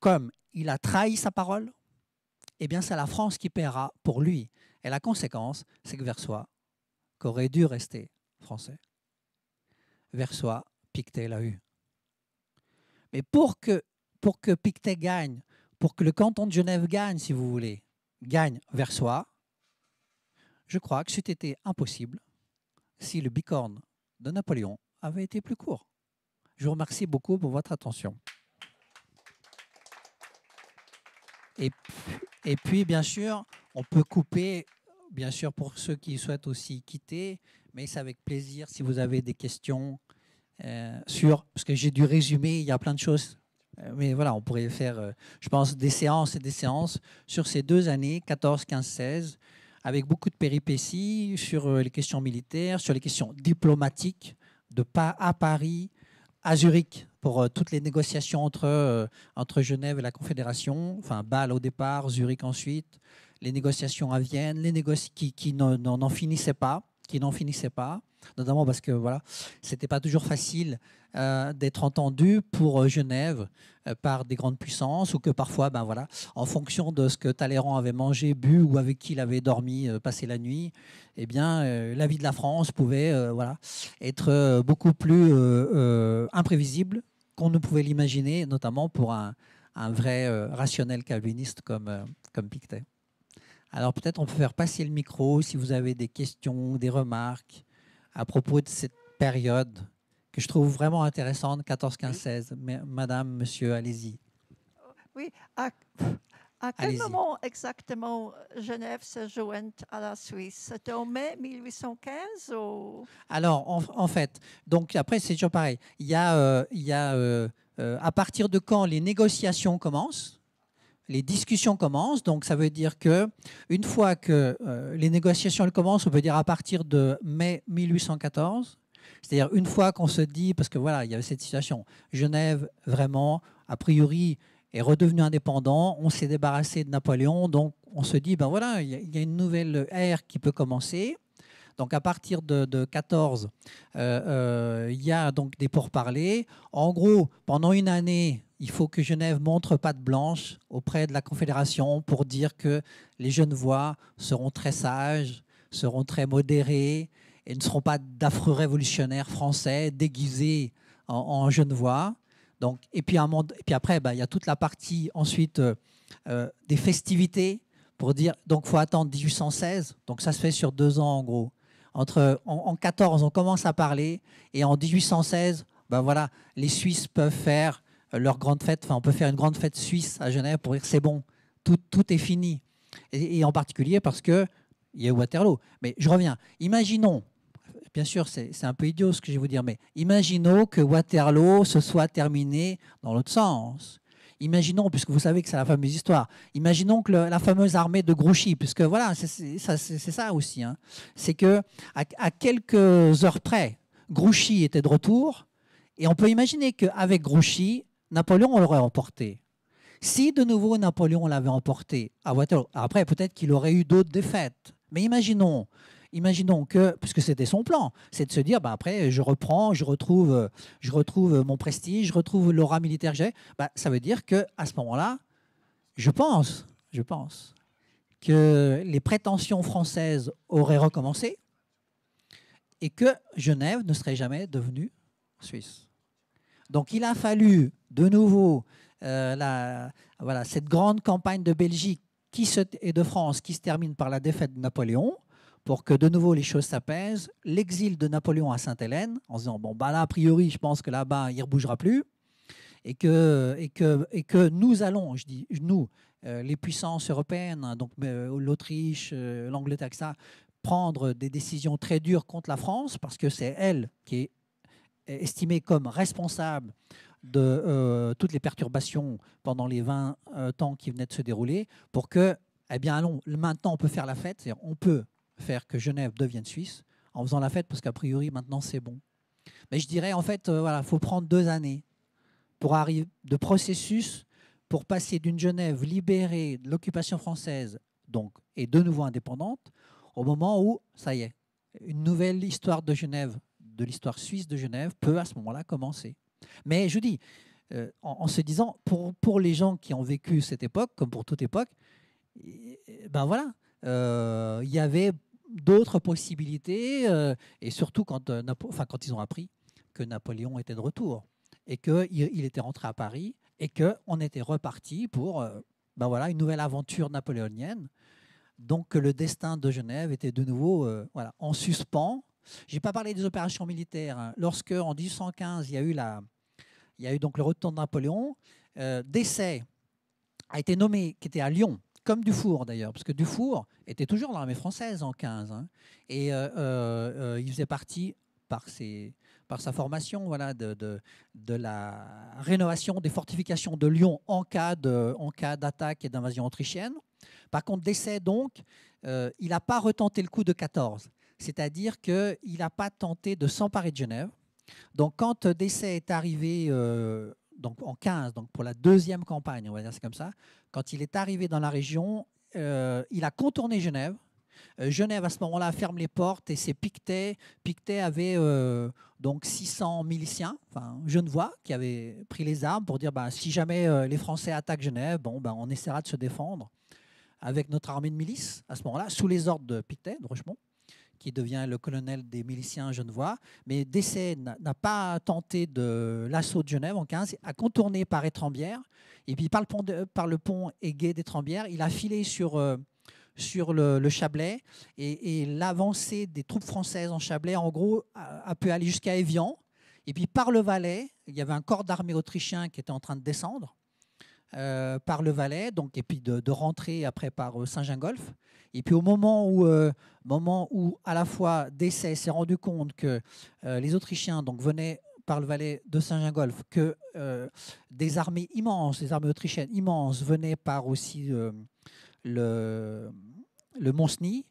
Comme il a trahi sa parole, eh bien c'est la France qui paiera pour lui. Et la conséquence, c'est que Versoix, qui aurait dû rester français, Versoix, Pictet l'a eu. Mais pour que, pour que Pictet gagne, pour que le canton de Genève gagne, si vous voulez, gagne Versoix, je crois que c'eût été impossible si le bicorne de Napoléon avait été plus court. Je vous remercie beaucoup pour votre attention. Et, puis, bien sûr, on peut couper, bien sûr, pour ceux qui souhaitent aussi quitter, mais c'est avec plaisir si vous avez des questions euh, sur, parce que j'ai dû résumer, il y a plein de choses. Euh, mais voilà, on pourrait faire, euh, je pense, des séances et des séances sur ces deux années, 14, 15, 16, avec beaucoup de péripéties sur les questions militaires, sur les questions diplomatiques, de pas à Paris, à Zurich pour euh, toutes les négociations entre, euh, entre Genève et la Confédération, enfin Bâle au départ, Zurich ensuite, les négociations à Vienne, les négoci qui, qui n'en finissaient pas, qui n'en finissaient pas notamment parce que voilà, c'était pas toujours facile euh, d'être entendu pour euh, Genève euh, par des grandes puissances ou que parfois, ben voilà, en fonction de ce que Talleyrand avait mangé, bu ou avec qui il avait dormi, passé la nuit, eh bien, la vie de la France pouvait voilà être beaucoup plus imprévisible qu'on ne pouvait l'imaginer, notamment pour un, vrai rationnel calviniste comme comme Pictet. Alors peut-être on peut faire passer le micro si vous avez des questions, des remarques à propos de cette période que je trouve vraiment intéressante, 14, 15, 16. madame, monsieur, allez-y. Euh, oui, à, quel moment exactement euh, Genève se joint à la Suisse C'était en mai 1815 ou... Alors, en, fait, donc après, c'est toujours pareil. Il y a, euh, il y a à partir de quand les négociations commencent les discussions commencent. Donc ça veut dire que une fois que euh, les négociations commencent, on peut dire à partir de mai 1814. C'est-à-dire une fois qu'on se dit, parce que voilà, il y avait cette situation, Genève vraiment, a priori, est redevenu indépendant, on s'est débarrassé de Napoléon, donc on se dit, ben voilà, il y, a une nouvelle ère qui peut commencer. Donc à partir de, de 14, euh, euh, il y a donc des pourparlers. En gros, pendant une année, il faut que Genève montre patte blanche auprès de la Confédération pour dire que les Genevois seront très sages, seront très modérés et ne seront pas d'affreux révolutionnaires français déguisés en, Genevois. et, puis après, bah, il y a toute la partie ensuite euh, des festivités pour dire, donc faut attendre 1816, donc ça se fait sur deux ans en gros. Entre, en, 14, on commence à parler, et en 1816, ben voilà, les Suisses peuvent faire euh, leur grande fête, enfin on peut faire une grande fête suisse à Genève pour dire c'est bon, tout, est fini. Et, en particulier parce il y a Waterloo. Mais je reviens, imaginons, bien sûr c'est un peu idiot ce que je vais vous dire, mais imaginons que Waterloo se soit terminé dans l'autre sens, Imaginons, puisque vous savez que c'est la fameuse histoire, imaginons que la fameuse armée de Grouchy, puisque voilà, c'est ça, aussi, hein. c'est que à, quelques heures près, Grouchy était de retour, et on peut imaginer qu'avec Grouchy, Napoléon l'aurait emporté. Si de nouveau Napoléon l'avait emporté ah, après peut-être qu'il aurait eu d'autres défaites, mais imaginons Imaginons que, puisque c'était son plan, c'est de se dire, bah, après, je reprends, je retrouve, je retrouve mon prestige, je retrouve l'aura militaire que j'ai. Bah, ça veut dire que à ce moment-là, je pense, je pense que les prétentions françaises auraient recommencé et que Genève ne serait jamais devenue Suisse. Donc il a fallu de nouveau euh, la, voilà, cette grande campagne de Belgique qui se, et de France qui se termine par la défaite de Napoléon, pour que de nouveau les choses s'apaisent. L'exil de Napoléon à Sainte-Hélène, en se disant bon bah là a priori je pense que là-bas il ne bougera plus, et que et que et que nous allons, je dis nous, euh, les puissances européennes, hein, donc euh, l'Autriche, euh, l'Angleterre, ça, prendre des décisions très dures contre la France parce que c'est elle qui est estimée comme responsable de toutes les perturbations pendant les 20 ans qui venaient de se dérouler pour que, eh bien, allons, maintenant on peut faire la fête, on peut faire que Genève devienne Suisse en faisant la fête, parce qu'a priori, maintenant, c'est bon. Mais je dirais, en fait, il euh, voilà, faut prendre deux années pour arriver de processus pour passer d'une Genève libérée de l'occupation française, donc, et de nouveau indépendante, au moment où, ça y est, une nouvelle histoire de Genève, de l'histoire suisse de Genève, peut à ce moment-là commencer. Mais je dis, euh, en, se disant, pour, pour les gens qui ont vécu cette époque, comme pour toute époque, ben voilà, euh, il y avait d'autres possibilités, euh, et surtout quand, euh, enfin, quand ils ont appris que Napoléon était de retour et qu'il il était rentré à Paris et qu'on était reparti pour euh, ben voilà, une nouvelle aventure napoléonienne. Donc le destin de Genève était de nouveau voilà, en suspens. Je n'ai pas parlé des opérations militaires. Hein. Lorsque, en 1815, il y a eu, la, il y a eu donc le retour de Napoléon, Dessay a été nommé, qui était à Lyon, comme Dufour d'ailleurs, parce que Dufour était toujours dans l'armée française en 15, hein. et euh, euh, euh, il faisait partie par sa formation, voilà, de, la rénovation des fortifications de Lyon en cas d'attaque et d'invasion autrichienne. Par contre, d'essai donc, il n'a pas retenté le coup de 14, c'est-à-dire qu'il n'a pas tenté de s'emparer de Genève. Donc, quand Dessay est arrivé donc en 15, donc pour la deuxième campagne, on va dire c'est comme ça, quand il est arrivé dans la région, euh, il a contourné Genève. Euh, Genève, à ce moment-là, ferme les portes et c'est Pictet. Pictet avait euh, donc 600 miliciens, enfin, genevois, qui avaient pris les armes pour dire bah, si jamais les Français attaquent Genève, bon, ben on essaiera de se défendre avec notre armée de milices, à ce moment-là, sous les ordres de Pictet, de Rochemont qui devient le colonel des miliciens genevois. Mais Dessay n'a pas tenté de l'assaut de Genève en 15, a contourné par Étrembière. Et puis par le pont, de, par Aigué d'Étrembière, il a filé sur, euh, sur le, Chablais. Et, l'avancée des troupes françaises en Chablais, en gros, a, a pu aller jusqu'à Évian. Et puis par le Valais, il y avait un corps d'armée autrichien qui était en train de descendre. Euh, par le Valais, donc, et puis de, rentrer après par euh, saint golf Et puis au moment où, euh, moment où à la fois Dessay s'est rendu compte que les Autrichiens donc, venaient par le Valais de saint gingolf que des armées immenses, des armées autrichiennes immenses venaient par aussi le, le Mont-Cenis,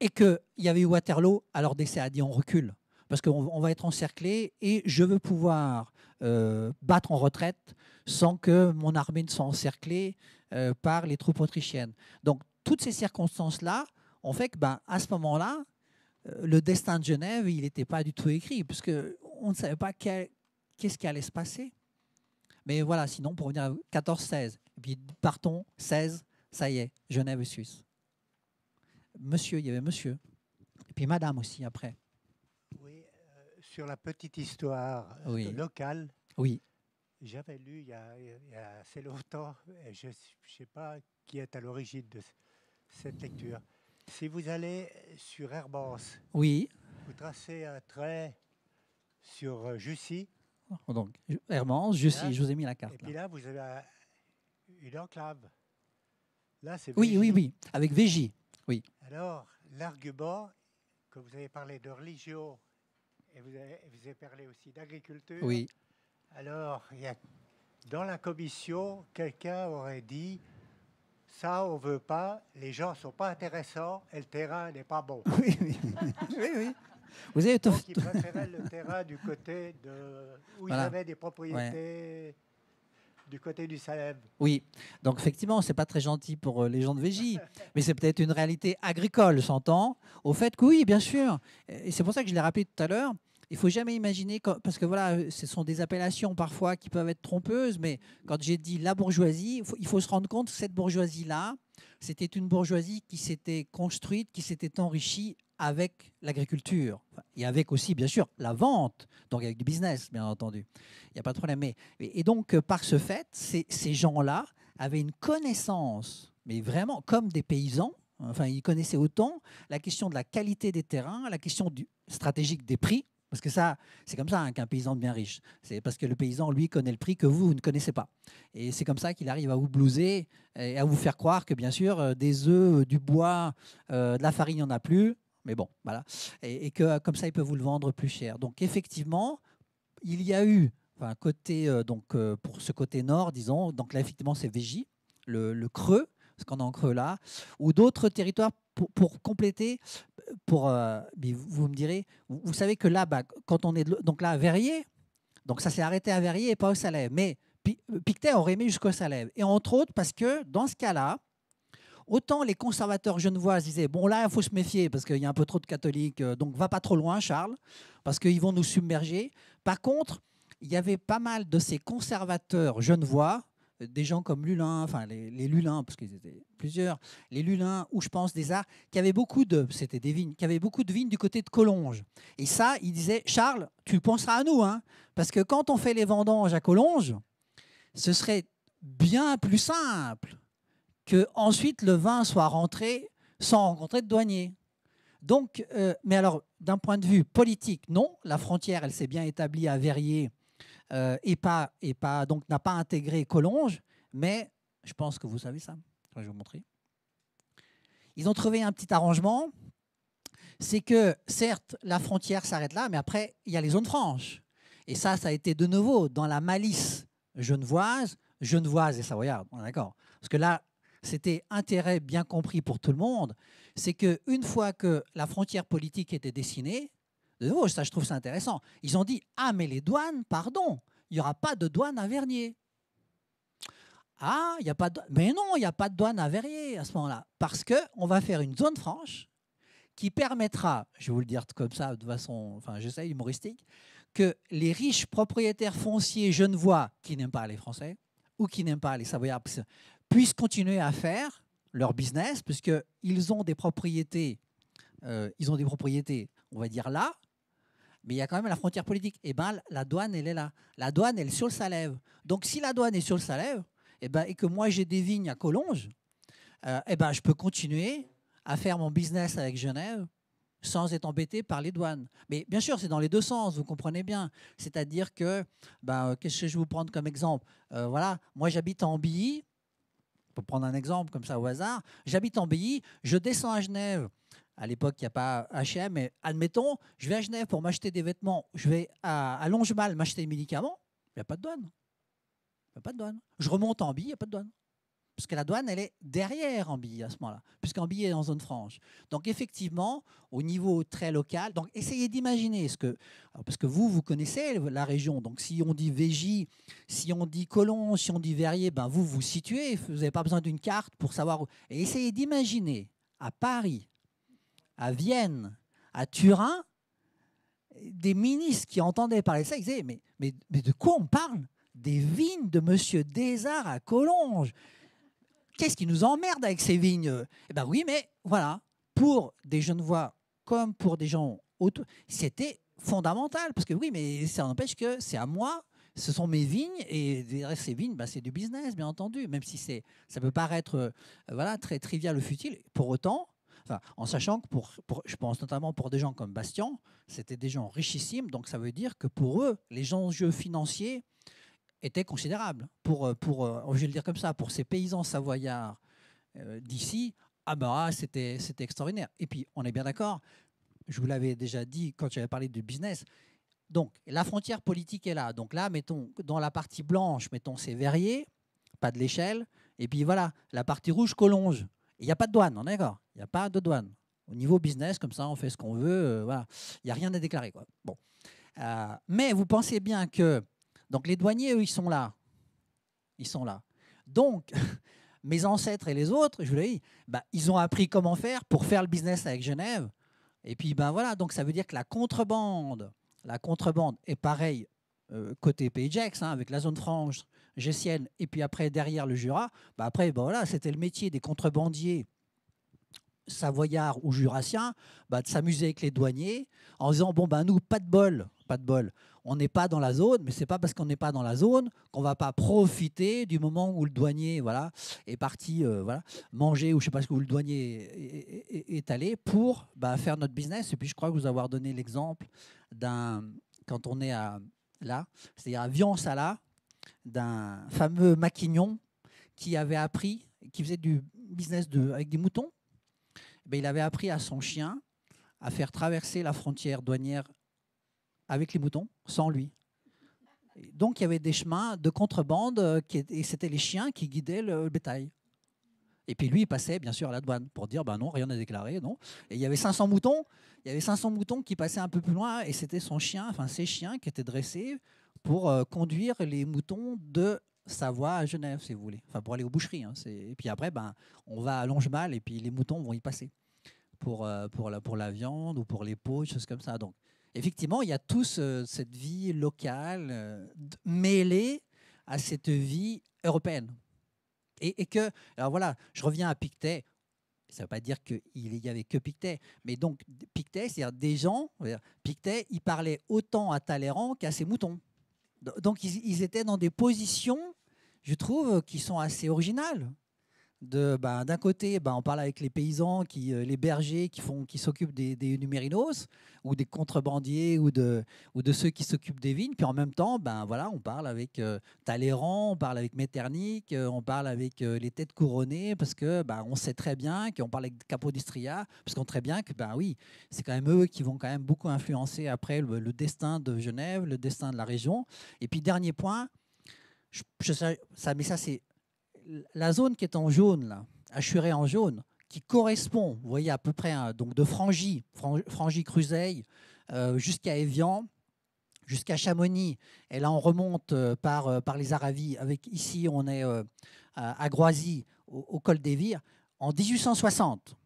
et qu'il y avait eu Waterloo, alors Dessay a dit on recule, parce qu'on va être encerclé, et je veux pouvoir euh, battre en retraite sans que mon armée ne soit encerclée euh, par les troupes autrichiennes. Donc toutes ces circonstances-là ont fait que, ben, à ce moment-là, euh, le destin de Genève, il n'était pas du tout écrit, puisque on ne savait pas qu'est-ce qui allait se passer. Mais voilà, sinon, pour revenir à 14-16, puis eh partons, 16, ça y est, Genève Suisse. Monsieur, il y avait monsieur, et puis madame aussi après sur la petite histoire euh, locale. Oui. J'avais lu il y, a, assez longtemps, je ne sais pas qui est à l'origine de cette lecture. Si vous allez sur Herbance, oui. vous tracez un trait sur euh, Jussy. Oh, donc, Hermance, Jussy, je vous ai mis la carte. Et puis là, vous avez une enclave. Là, c'est Oui, oui, oui, avec Végie. Oui. Alors, l'argument, que vous avez parlé de religion vous avez, parlé aussi d'agriculture. Oui. Alors, dans la commission, quelqu'un aurait dit ça, on ne veut pas, les gens ne sont pas intéressants et le terrain n'est pas bon. (laughs) Oui, oui. Vous avez tout... ils le terrain du côté de, où ils avait des propriétés. du côté du Salem. Oui, donc effectivement, c'est pas très gentil pour euh, les gens de Végie, mais c'est peut-être une réalité agricole, s'entend, au fait que oui, bien sûr. Et c'est pour ça que je l'ai rappelé tout à l'heure, il faut jamais imaginer, parce que voilà, euh, ce sont des appellations parfois qui peuvent être trompeuses, mais quand j'ai dit la bourgeoisie, il faut, se rendre compte que cette bourgeoisie-là, c'était une bourgeoisie qui s'était construite, qui s'était enrichie avec l'agriculture et avec aussi, bien sûr, la vente, donc avec du business, bien entendu. Il n'y a pas de problème. Mais, et donc, euh, par ce fait, ces, ces gens-là avaient une connaissance, mais vraiment comme des paysans, enfin, ils connaissaient autant la question de la qualité des terrains, la question du, stratégique des prix, parce que ça, c'est comme ça hein, qu'un paysan devient riche. C'est parce que le paysan, lui, connaît le prix que vous, vous ne connaissez pas. Et c'est comme ça qu'il arrive à vous blouser et à vous faire croire que, bien sûr, euh, des œufs, euh, du bois, euh, de la farine, il n'y en a plus. Mais bon, voilà. Et, que comme ça, il peut vous le vendre plus cher. Donc, effectivement, il y a eu, enfin, côté, donc, pour ce côté nord, disons, donc là, effectivement, c'est Végie, le creux, ce qu'on a en creux là, ou d'autres territoires pour, compléter, pour, euh, vous me direz, vous, savez que là, quand on est donc là à Verrier, donc ça s'est arrêté à Verrier et pas au Salève, mais Pictet aurait aimé jusqu'au Salève. Et entre autres parce que dans ce cas-là, autant les conservateurs genevois disaient, bon là, il faut se méfier parce qu'il y a un peu trop de catholiques, euh, donc va pas trop loin, Charles, parce qu'ils vont nous submerger. Par contre, il y avait pas mal de ces conservateurs genevois des gens comme Lulin, enfin les, les Lulins, parce qu'ils étaient plusieurs, les Lulins, ou je pense des arts, qui avaient beaucoup de, c'était des vignes, qui avaient beaucoup de du côté de Collonges. Et ça, il disait, Charles, tu penseras à nous, hein, parce que quand on fait les vendanges à Collonges, ce serait bien plus simple que ensuite le vin soit rentré sans rencontrer de douanier. Donc, euh, mais alors, d'un point de vue politique, non, la frontière, elle s'est bien établie à Verrier euh, et pas, et pas, donc n'a pas intégré Collonge, mais je pense que vous savez ça. Je vais vous montrer. Ils ont trouvé un petit arrangement. C'est que, certes, la frontière s'arrête là, mais après, il y a les zones franches. Et ça, ça a été de nouveau dans la malice genevoise, genevoise et savoyarde. D'accord Parce que là, c'était intérêt bien compris pour tout le monde. C'est que une fois que la frontière politique était dessinée, de oh, ça, je trouve ça intéressant. Ils ont dit Ah, mais les douanes, pardon, il n'y aura pas de douane à Vernier. Ah, il n'y a pas de... Mais non, il n'y a pas de douane à Vernier, à ce moment-là. Parce qu'on va faire une zone franche qui permettra, je vais vous le dire comme ça, de façon, enfin j'essaie, humoristique, que les riches propriétaires fonciers genevois qui n'aiment pas les Français ou qui n'aiment pas les Savoyards puissent continuer à faire leur business, puisqu'ils ont des propriétés, euh, ils ont des propriétés, on va dire là, mais il y a quand même la frontière politique. Et eh ben la douane, elle est là. La douane, elle est sur le Salève. Donc si la douane est sur le Salève, et, eh ben, et que moi j'ai des vignes à Collonges, et euh, eh ben, je peux continuer à faire mon business avec Genève sans être embêté par les douanes. Mais bien sûr, c'est dans les deux sens, vous comprenez bien. C'est-à-dire que, ben, euh, qu'est-ce que je vais vous prendre comme exemple euh, Voilà, moi j'habite en Billy, pour prendre un exemple comme ça au hasard, j'habite en Billy, je descends à Genève à l'époque, il n'y a pas HM, mais admettons, je vais à Genève pour m'acheter des vêtements, je vais à, Longemal m'acheter des médicaments, il n'y a pas de douane. Il a pas de douane. Je remonte en bille, il n'y a pas de douane. Parce que la douane, elle est derrière en bille à ce moment-là, puisqu'en bille est en zone franche. Donc effectivement, au niveau très local, donc essayez d'imaginer ce que, parce que vous, vous connaissez la région. Donc si on dit Végie, si on dit Colon, si on dit Verrier, ben vous vous situez. Vous n'avez pas besoin d'une carte pour savoir. essayez d'imaginer à Paris, à Vienne, à Turin, des ministres qui entendaient parler de ça, ils disaient mais, de quoi on parle Des vignes de Monsieur Désart à Collonges. Qu'est-ce qui nous emmerde avec ces vignes Eh bien oui, mais voilà, pour des jeunes voix comme pour des gens autour, c'était fondamental. Parce que oui, mais ça n'empêche que c'est à moi, ce sont mes vignes, et ces vignes, ben, c'est du business, bien entendu, même si ça peut paraître euh, voilà, très trivial ou futile. Pour autant, en mmh. sachant que pour, je pense notamment pour des gens comme Bastien, c'était des gens richissimes, donc ça veut dire que pour eux, les enjeux financiers étaient considérables. Pour, euh, pour, euh, je vais le dire comme ça, pour ces paysans savoyards euh, d'ici, ah bah ah, c'était c'était extraordinaire. Et puis on est bien d'accord, je vous l'avais déjà dit quand j'avais parlé du business. Donc la frontière politique est là. Donc là, mettons dans la partie blanche, mettons ces Verriers, pas de l'échelle. Et puis voilà, la partie rouge Colonge. Il n'y a pas de douane, on est d'accord Il n'y a pas de douane. Au niveau business, comme ça, on fait ce qu'on veut. Euh, Il n'y a rien à déclarer. Quoi. Bon. Euh, mais vous pensez bien que. Donc les douaniers, eux, ils sont là. Ils sont là. Donc, (laughs) mes ancêtres et les autres, je vous l'ai dit, bah, ils ont appris comment faire pour faire le business avec Genève. Et puis, ben voilà, donc ça veut dire que la contrebande, la contrebande est pareille euh, côté PayJax, hein, avec la zone franche gessienne, et puis après derrière le Jura, bah après bah, voilà, c'était le métier des contrebandiers savoyards ou jurassiens, bah, de s'amuser avec les douaniers en disant bon ben nous pas de bol, pas de bol, on n'est pas dans la zone, mais c'est pas parce qu'on n'est pas dans la zone qu'on va pas profiter du moment où le douanier voilà est parti euh, voilà manger ou je sais pas ce que le douanier est, allé pour bah, faire notre business. Et puis je crois que vous avoir donné l'exemple d'un quand on est à là, c'est-à-dire à dire à d'un fameux maquignon qui avait appris, qui faisait du business avec des moutons. Eh ben, il avait appris à son chien à faire traverser la frontière douanière avec les moutons, sans lui. Donc il y avait des chemins de contrebande euh, et c'était les chiens qui guidaient le bétail. Et puis lui, il passait bien sûr à la douane pour dire ben non, rien n'est déclaré, non. Et il y avait 500 moutons, il y avait 500 moutons qui passaient un peu plus loin et c'était son chien, enfin ses chiens qui étaient dressés pour euh, conduire les moutons de Savoie à Genève, si vous voulez. Enfin, pour aller aux boucheries. Hein, et puis après, ben, on va à Longemal et puis les moutons vont y passer pour, euh, pour, la, pour la viande ou pour les peaux, choses comme ça. Donc, effectivement, il y a toute euh, cette vie locale mêlée à cette vie européenne. Et, et, que, alors voilà, je reviens à Pictet. Ça ne veut pas dire qu'il n'y avait que Pictet, mais donc Pictet, c'est-à-dire des gens, Pictet, il parlait autant à Talleyrand qu'à ses moutons. Donc ils, étaient dans des positions, je trouve, qui sont assez originales. Bah, d'un côté bah, on parle avec les paysans qui euh, les bergers qui s'occupent des, numérinos ou des contrebandiers ou de ceux qui s'occupent des vignes puis en même temps bah, on parle avec euh, Talleyrand on parle avec Metternich euh, on parle avec les têtes couronnées parce que on sait très bien qu'on parle avec Capodistria parce qu'on sait très bien que oui c'est quand même eux qui vont quand même beaucoup influencer après le, destin de Genève le destin de la région et puis dernier point je, ça mais ça c'est la zone qui est en jaune, là, assurée en jaune, qui correspond, vous voyez, à peu près hein, donc de Frangy, Frangy-Cruzeil, euh, jusqu'à Évian, jusqu'à Chamonix. Et là, on remonte euh, par, euh, par les Aravis. Avec, ici, on est à Groisy, au, col des Vires, en 1860.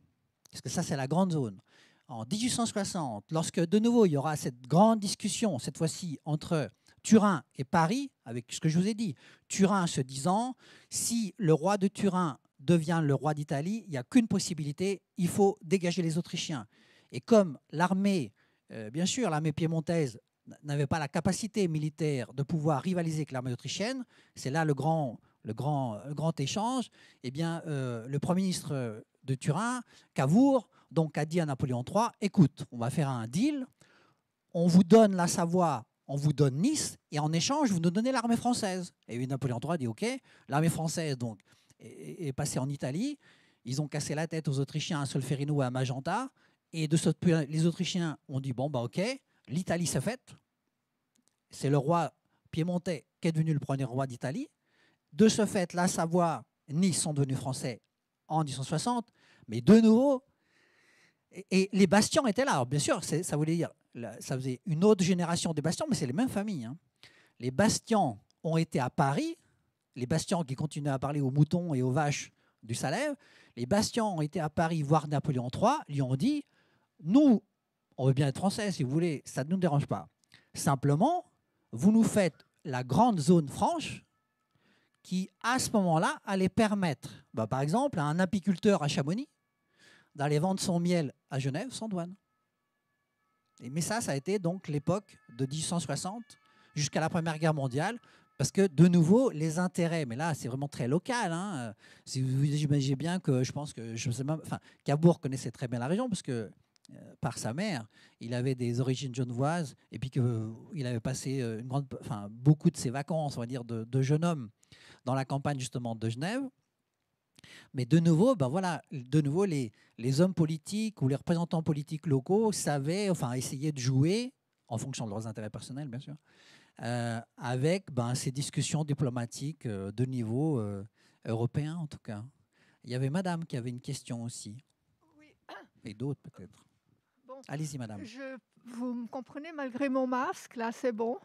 Parce que ça, c'est la grande zone. En 1860, lorsque de nouveau, il y aura cette grande discussion, cette fois-ci, entre Turin et Paris, avec ce que je vous ai dit, Turin se disant, si le roi de Turin devient le roi d'Italie, il n'y a qu'une possibilité, il faut dégager les Autrichiens. Et comme l'armée, euh, bien sûr, l'armée piémontaise n'avait pas la capacité militaire de pouvoir rivaliser avec l'armée autrichienne, c'est là le grand, le grand, grand échange, eh bien, euh, le Premier ministre de Turin, Cavour, donc a dit à Napoléon III, écoute, on va faire un deal, on vous donne la Savoie on vous donne Nice et en échange, vous nous donnez l'armée française. Et Napoléon III dit OK, l'armée française donc est, passée en Italie. Ils ont cassé la tête aux Autrichiens à Solferino et à Magenta. Et de ce, les Autrichiens ont dit bon, bah OK, l'Italie s'est faite. C'est le roi piémontais qui est devenu le premier roi d'Italie. De ce fait, la Savoie, Nice sont devenus français en 1860. Mais de nouveau, et, les bastions étaient là. bien sûr, ça voulait dire ça faisait une autre génération des bastions, mais c'est les mêmes familles. Hein. Les bastions ont été à Paris, les bastions qui continuaient à parler aux moutons et aux vaches du Salève, les bastions ont été à Paris voir Napoléon III, lui ont dit Nous, on veut bien être français si vous voulez, ça ne nous dérange pas. Simplement, vous nous faites la grande zone franche qui, à ce moment-là, allait permettre, bah, par exemple, à un apiculteur à Chamonix d'aller vendre son miel à Genève sans douane mais ça, ça a été donc l'époque de 1860 jusqu'à la Première Guerre mondiale, parce que de nouveau, les intérêts, mais là, c'est vraiment très local. Hein, euh, si vous imaginez bien que je pense que je sais Cabourg connaissait très bien la région, parce que euh, par sa mère, il avait des origines genevoises, et puis qu'il euh, avait passé beaucoup de ses vacances, on va dire, de, de jeune homme dans la campagne justement de Genève. Mais de nouveau, ben voilà, de nouveau les, les hommes politiques ou les représentants politiques locaux savaient, enfin, essayaient de jouer, en fonction de leurs intérêts personnels, bien sûr, euh, avec ben, ces discussions diplomatiques euh, de niveau euh, européen, en tout cas. Il y avait madame qui avait une question aussi. Oui. Ah. Et d'autres, peut-être. Allez-y, madame. Vous me comprenez malgré mon masque, là, c'est bon.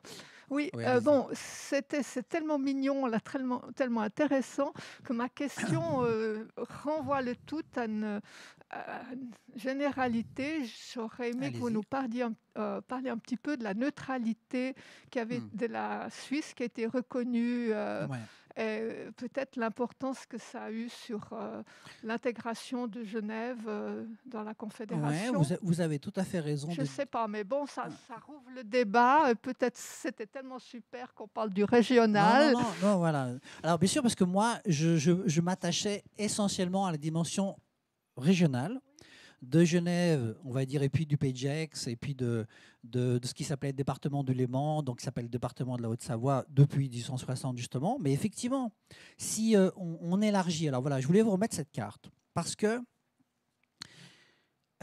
Oui, euh, bon, c'était c'est tellement mignon, là, tellement, tellement intéressant que ma question (coughs) euh, renvoie le tout à une, généralité. J'aurais aimé que vous nous parliez un, euh, un petit peu de la neutralité qui hmm. de la Suisse qui a été reconnue et euh, peut-être l'importance que ça a eu sur euh, l'intégration de Genève euh, dans la Confédération. vous, avez tout à fait raison. Je ne sais pas, mais bon, ça, ah. ça rouvre le débat. Peut-être c'était tellement super qu'on parle du régional. Non, non, non, voilà. Alors bien sûr, parce que moi, je m'attachais essentiellement à la dimension régionale de Genève, on va dire, et puis du PGEX, et puis de, de, ce qui s'appelait le département du Léman, donc qui s'appelle le département de la Haute-Savoie depuis 1860 justement. Mais effectivement, si euh, on, élargit, alors voilà, je voulais vous remettre cette carte parce que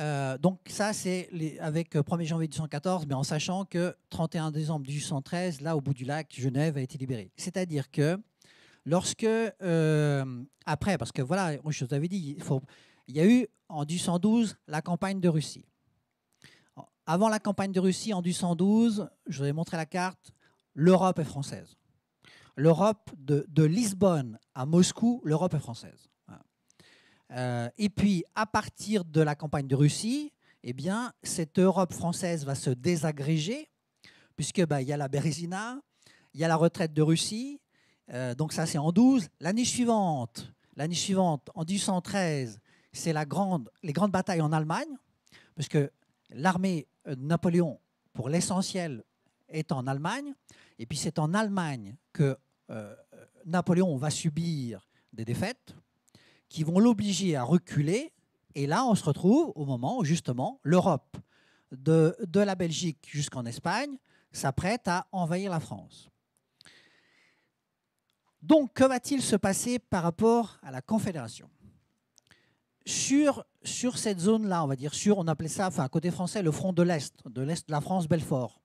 euh, donc ça, c'est avec 1er euh, janvier 1814, mais en sachant que 31 décembre 1813, là, au bout du lac, Genève a été libérée. C'est-à-dire que lorsque, après, parce que voilà, je vous avais dit, il faut, il y a eu en 1812 la campagne de Russie. Avant la campagne de Russie en 1812, je vous ai montré la carte, l'Europe est française. L'Europe de, Lisbonne à Moscou, l'Europe est française. Euh, et puis, à partir de la campagne de Russie, eh bien, cette Europe française va se désagréger, puisque bah, y a la Bérésina, il y a la retraite de Russie, euh, donc ça c'est en 12. L'année suivante, l'année suivante, en 1813, c'est la grande, les grandes batailles en Allemagne, puisque l'armée de Napoléon, pour l'essentiel, est en Allemagne. Et puis c'est en Allemagne que euh, Napoléon va subir des défaites qui vont l'obliger à reculer. Et là, on se retrouve au moment où justement l'Europe, de la Belgique jusqu'en Espagne, s'apprête à envahir la France. Donc, que va-t-il se passer par rapport à la Confédération sur, sur cette zone-là, on va dire, sur, on appelait ça, à côté français, le front de l'Est, de l'Est de la France, Belfort.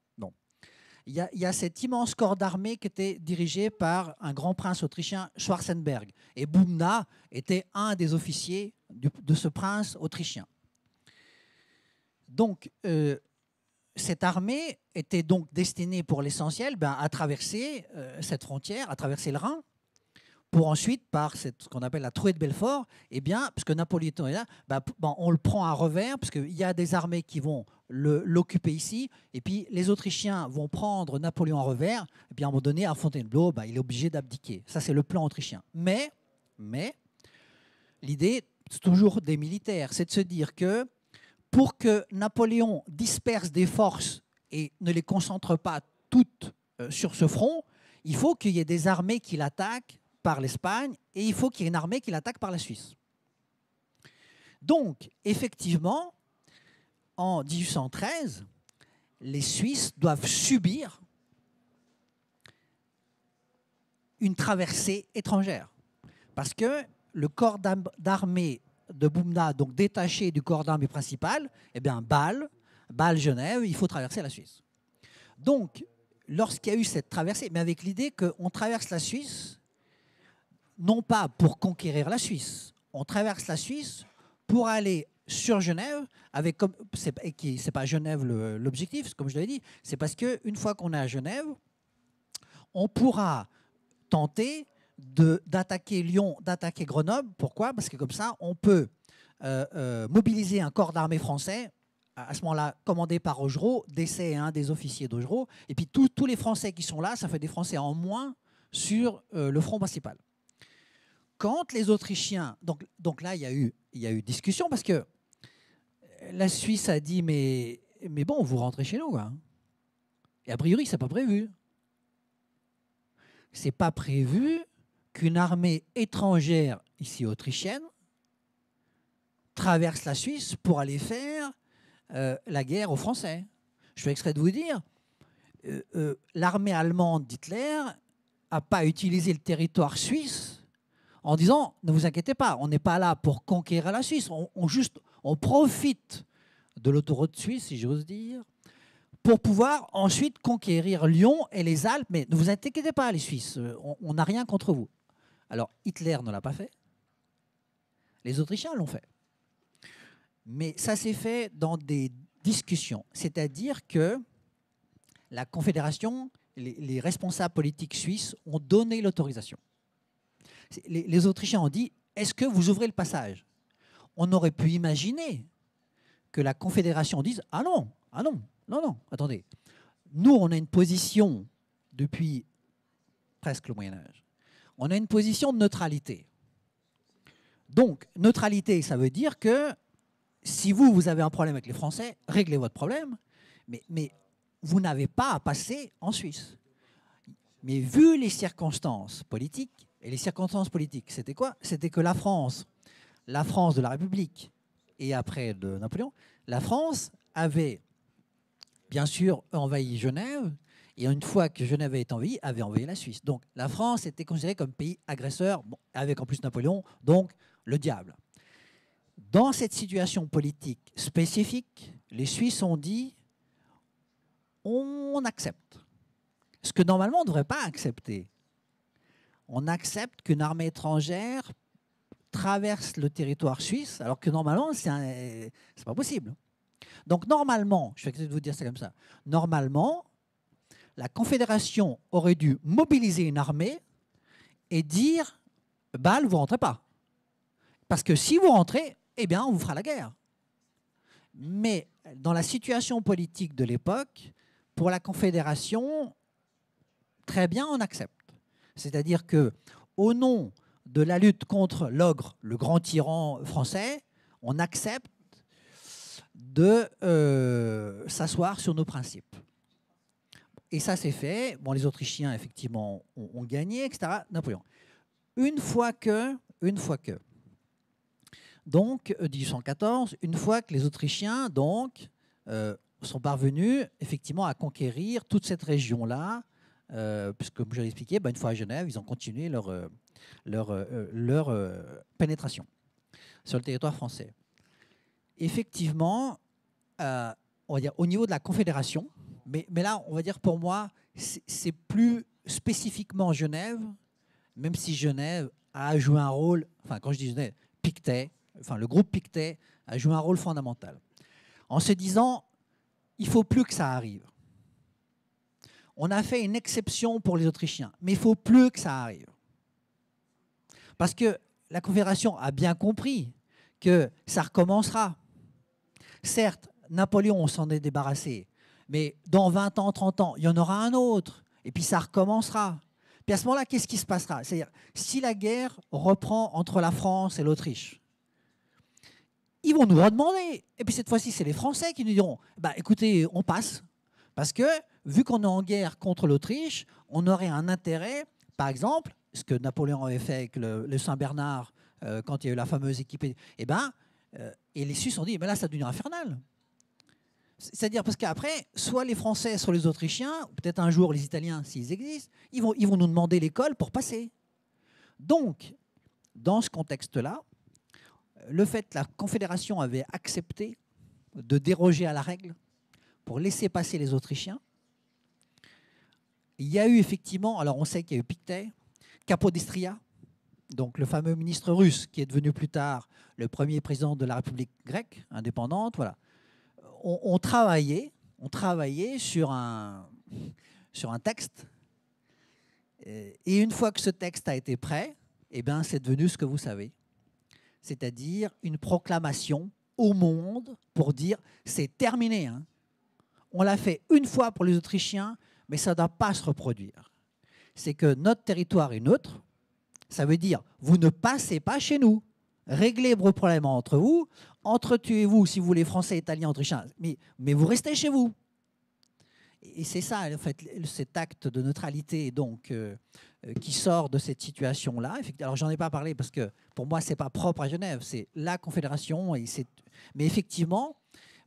Il y, a, il cet immense corps d'armée qui était dirigé par un grand prince autrichien, Schwarzenberg. Et Boumna était un des officiers de ce prince autrichien. Donc, euh, cette armée était donc destinée pour l'essentiel ben, à traverser euh, cette frontière, à traverser le Rhin, pour ensuite, par cette, ce qu'on appelle la trouée de Belfort, eh bien, puisque Napoléon est là, bah, ben, on le prend à revers, parce qu'il y a des armées qui vont l'occuper ici, et puis les Autrichiens vont prendre Napoléon à revers, et bien à un moment donné, à Fontainebleau, bah, il est obligé d'abdiquer. Ça, c'est le plan autrichien. Mais, mais l'idée, c'est toujours des militaires, c'est de se dire que pour que Napoléon disperse des forces et ne les concentre pas toutes euh, sur ce front, il faut qu'il y ait des armées qui l'attaquent par l'Espagne et il faut qu'il y ait une armée qui l'attaque par la Suisse. Donc, effectivement, en 1813, les Suisses doivent subir une traversée étrangère. Parce que le corps d'armée de Boumna, donc détaché du corps d'armée principal, eh bien, Bâle, Bâle-Genève, il faut traverser la Suisse. Donc, lorsqu'il y a eu cette traversée, mais avec l'idée qu'on traverse la Suisse non pas pour conquérir la Suisse. On traverse la Suisse pour aller sur Genève, avec comme c'est pas Genève l'objectif, comme je l'avais dit, c'est parce que une fois qu'on est à Genève, on pourra tenter d'attaquer Lyon, d'attaquer Grenoble. Pourquoi Parce que comme ça, on peut euh, euh, mobiliser un corps d'armée français à ce moment-là commandé par Augereau, décès hein, des officiers d'Augereau, et puis tous les Français qui sont là, ça fait des Français en moins sur euh, le front principal quand les Autrichiens, donc, là il y, a eu, discussion parce que euh, la Suisse a dit mais, bon, vous rentrez chez nous. Hein. Et a priori, ce n'est pas prévu. Ce n'est pas prévu qu'une armée étrangère, ici autrichienne, traverse la Suisse pour aller faire euh, la guerre aux Français. Je suis extrait de vous dire, euh, l'armée allemande d'Hitler n'a pas utilisé le territoire suisse en disant ne vous inquiétez pas, on n'est pas là pour conquérir la Suisse, on, juste, on profite de l'autoroute suisse, si j'ose dire, pour pouvoir ensuite conquérir Lyon et les Alpes. Mais ne vous inquiétez pas, les Suisses, on n'a rien contre vous. Alors Hitler ne l'a pas fait, les Autrichiens l'ont fait. Mais ça s'est fait dans des discussions, c'est-à-dire que la Confédération, les responsables politiques suisses ont donné l'autorisation les, Autrichiens ont dit, est-ce que vous ouvrez le passage On aurait pu imaginer que la Confédération dise, ah non, ah non, non, non, attendez. Nous, on a une position depuis presque le Moyen Âge. On a une position de neutralité. Donc, neutralité, ça veut dire que si vous, vous avez un problème avec les Français, réglez votre problème, mais vous n'avez pas à passer en Suisse. Mais vu les circonstances politiques, et les circonstances politiques, c'était quoi C'était que la France, la France de la République et après de Napoléon, la France avait bien sûr envahi Genève et une fois que Genève été envahie, avait envahi la Suisse. Donc la France était considérée comme pays agresseur, avec en plus Napoléon, donc le diable. Dans cette situation politique spécifique, les Suisses ont dit on accepte. Ce que normalement on ne devrait pas accepter on accepte qu'une armée étrangère traverse le territoire suisse, alors que normalement, c'est n'est pas possible. Donc normalement, je suis vais de vous dire ça comme ça, normalement, la Confédération aurait dû mobiliser une armée et dire, balle, vous rentrez pas. Parce que si vous rentrez, eh bien, on vous fera la guerre. Mais dans la situation politique de l'époque, pour la Confédération, très bien, on accepte. C'est-à-dire que, au nom de la lutte contre l'ogre, le grand tyran français, on accepte de euh, s'asseoir sur nos principes. Et ça, c'est fait. Bon, les Autrichiens, effectivement, ont, gagné, etc. Napoléon. Une fois que, une fois que, donc, 1814, euh, une fois que les Autrichiens, donc, euh, sont parvenus, effectivement, à conquérir toute cette région-là, euh, puisque comme je l'ai expliqué, bah, une fois à Genève, ils ont continué leur, euh, leur, euh, leur pénétration sur le territoire français. Effectivement, on va dire au niveau de la Confédération, mais, mais là, on va dire pour moi, c'est plus spécifiquement Genève, même si Genève a joué un rôle, enfin quand je dis Genève, Pictet, enfin le groupe Pictet a joué un rôle fondamental. En se disant, il faut plus que ça arrive on a fait une exception pour les Autrichiens, mais il faut plus que ça arrive. Parce que la Confédération a bien compris que ça recommencera. Certes, Napoléon s'en est débarrassé, mais dans 20 ans, 30 ans, il y en aura un autre, et puis ça recommencera. Puis à ce moment-là, qu'est-ce qui se passera C'est-à-dire, si la guerre reprend entre la France et l'Autriche, ils vont nous redemander. Et puis cette fois-ci, c'est les Français qui nous diront, bah, écoutez, on passe. Parce que, vu qu'on est en guerre contre l'Autriche, on aurait un intérêt, par exemple, ce que Napoléon avait fait avec le, Saint-Bernard euh, quand il y a eu la fameuse équipe, eh ben, euh, et les Suisses ont dit, mais là, ça devient infernal. C'est-à-dire parce qu'après, soit les Français, soit les Autrichiens, peut-être un jour les Italiens, s'ils existent, ils vont, ils vont nous demander l'école pour passer. Donc, dans ce contexte-là, le fait que la Confédération avait accepté de déroger à la règle, pour laisser passer les Autrichiens. Il y a eu effectivement, alors on sait qu'il y a eu Pictet, Capodistria, donc le fameux ministre russe qui est devenu plus tard le premier président de la République grecque indépendante, voilà. On, travaillait, on travaillait sur un, sur un texte. Et une fois que ce texte a été prêt, eh bien, c'est devenu ce que vous savez, c'est-à-dire une proclamation au monde pour dire c'est terminé. Hein. On l'a fait une fois pour les Autrichiens, mais ça ne doit pas se reproduire. C'est que notre territoire est neutre. Ça veut dire, vous ne passez pas chez nous. Réglez vos problèmes entre vous. Entretuez-vous si vous voulez Français, Italiens, Autrichiens. Mais, vous restez chez vous. Et c'est ça, en fait, cet acte de neutralité donc euh, euh, qui sort de cette situation-là. Alors, j'en ai pas parlé parce que pour moi, ce n'est pas propre à Genève, c'est la Confédération. mais effectivement,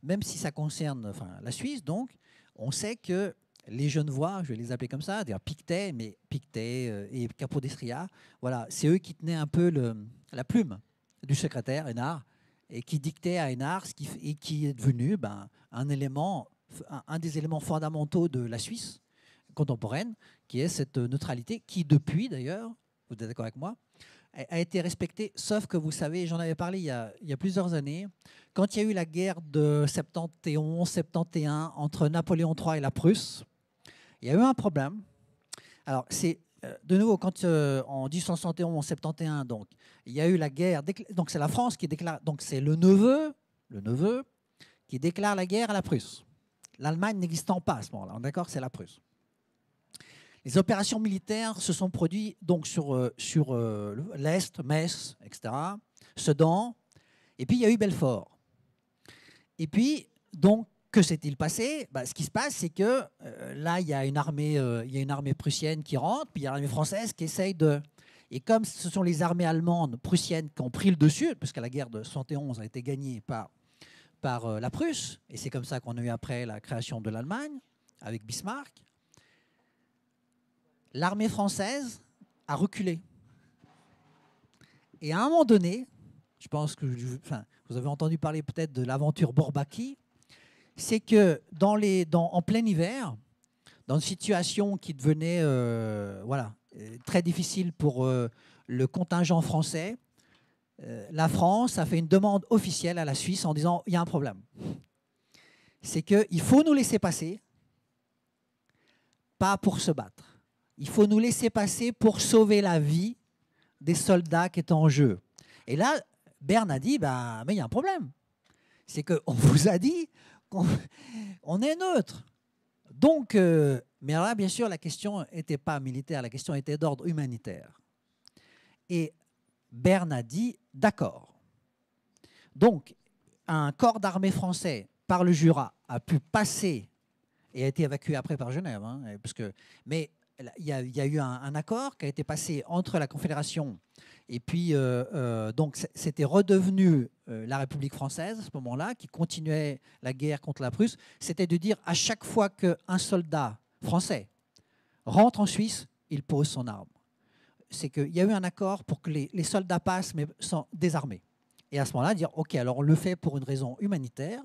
même si ça concerne enfin, la Suisse, donc, on sait que les Genevois, je vais les appeler comme ça, d'ailleurs Pictet, mais euh, et Capodestria, voilà, c'est eux qui tenaient un peu la plume du secrétaire Hénard et qui dictaient à Hénard ce qui, qui est devenu ben, un élément, un des éléments fondamentaux de la Suisse contemporaine, qui est cette neutralité qui, depuis d'ailleurs, vous êtes d'accord avec moi, a, été respectée, sauf que vous savez, j'en avais parlé il y, a, plusieurs années, quand il y a eu la guerre de 71-71 entre Napoléon III et la Prusse, il y a eu un problème. Alors, c'est euh, de nouveau, quand euh, en 1871-71, donc il y a eu la guerre, donc c'est la France qui déclare, donc c'est le neveu, le neveu, qui déclare la guerre à la Prusse. L'Allemagne n'existant pas à ce moment-là, d'accord, c'est la Prusse. Les opérations militaires se sont produites donc sur, euh, sur euh, l'Est, Metz, etc., Sedan, et puis il y a eu Belfort. Et puis, donc, que s'est-il passé bah, Ce qui se passe, c'est que euh, là, il y, a une armée, il y a une armée prussienne qui rentre, puis il y a l'armée française qui essaye de... Et comme ce sont les armées allemandes, prussiennes, qui ont pris le dessus, puisque la guerre de 71 a été gagnée par, par la Prusse, et c'est comme ça qu'on a eu après la création de l'Allemagne, avec Bismarck, l'armée française a reculé. Et à un moment donné, je pense que vous avez entendu parler peut-être de l'aventure Bourbaki, c'est que dans les, dans, en plein hiver, dans une situation qui devenait euh, voilà, euh, très difficile pour euh, le contingent français, la France a fait une demande officielle à la Suisse en disant il y a un problème. C'est qu'il faut nous laisser passer, pas pour se battre il faut nous laisser passer pour sauver la vie des soldats qui est en jeu. Et là, Berne a dit, bah, mais il y a un problème. C'est qu'on vous a dit qu'on est neutre. Donc, euh, mais là, bien sûr, la question n'était pas militaire, la question était d'ordre humanitaire. Et Berne a dit, d'accord. Donc, un corps d'armée français par le Jura a pu passer et a été évacué après par Genève, hein, parce que, mais il y, a, eu un, accord qui a été passé entre la Confédération et puis euh, euh, donc c'était redevenu euh, la République française à ce moment-là, qui continuait la guerre contre la Prusse. C'était de dire à chaque fois qu'un soldat français rentre en Suisse, il pose son arme. C'est qu'il y a eu un accord pour que les, soldats passent mais sans désarmer. Et à ce moment-là, dire ok, alors on le fait pour une raison humanitaire,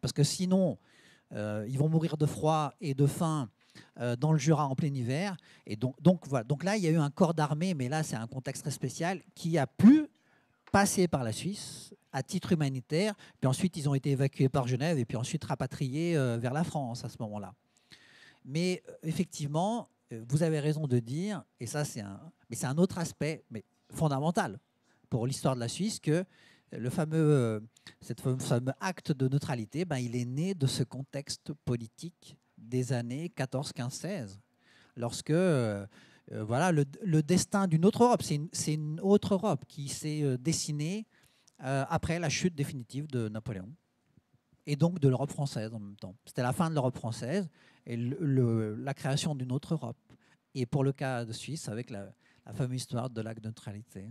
parce que sinon ils vont mourir de froid et de faim euh, dans le Jura en plein hiver. Et donc, voilà. donc là, il y a eu un corps d'armée, mais là, c'est un contexte très spécial, qui a pu passer par la Suisse à titre humanitaire. Puis ensuite, ils ont été évacués par Genève et puis ensuite rapatriés euh, vers la France à ce moment-là. Mais euh, effectivement, vous avez raison de dire, et ça, c'est un, mais c'est un autre aspect mais fondamental pour l'histoire de la Suisse, que le fameux, fameux acte de neutralité, ben, il est né de ce contexte politique des années 14, 15, 16, lorsque euh, euh, voilà, le, destin d'une autre Europe, c'est une, autre Europe qui s'est euh, dessinée après la chute définitive de Napoléon et donc de l'Europe française en même temps. C'était la fin de l'Europe française et le, la création d'une autre Europe. Et pour le cas de Suisse, avec la, fameuse histoire de l'acte de neutralité.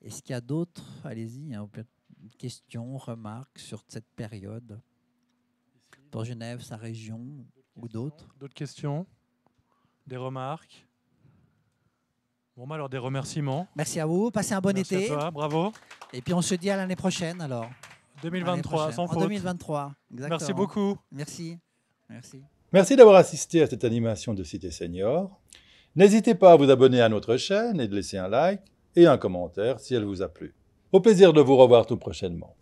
Est-ce qu'il y a d'autres, allez-y, hein, questions, remarques sur cette période pour Genève, sa région ou d'autres. D'autres questions Des remarques Bon, bah, alors des remerciements. Merci à vous. Passez un bon été. bravo. Et puis on se dit à l'année prochaine alors. 2023, en 2023. Exactement. Merci beaucoup. Merci. Merci. Merci d'avoir assisté à cette animation de Cité Senior. N'hésitez pas à vous abonner à notre chaîne et de laisser un like et un commentaire si elle vous a plu. Au plaisir de vous revoir tout prochainement.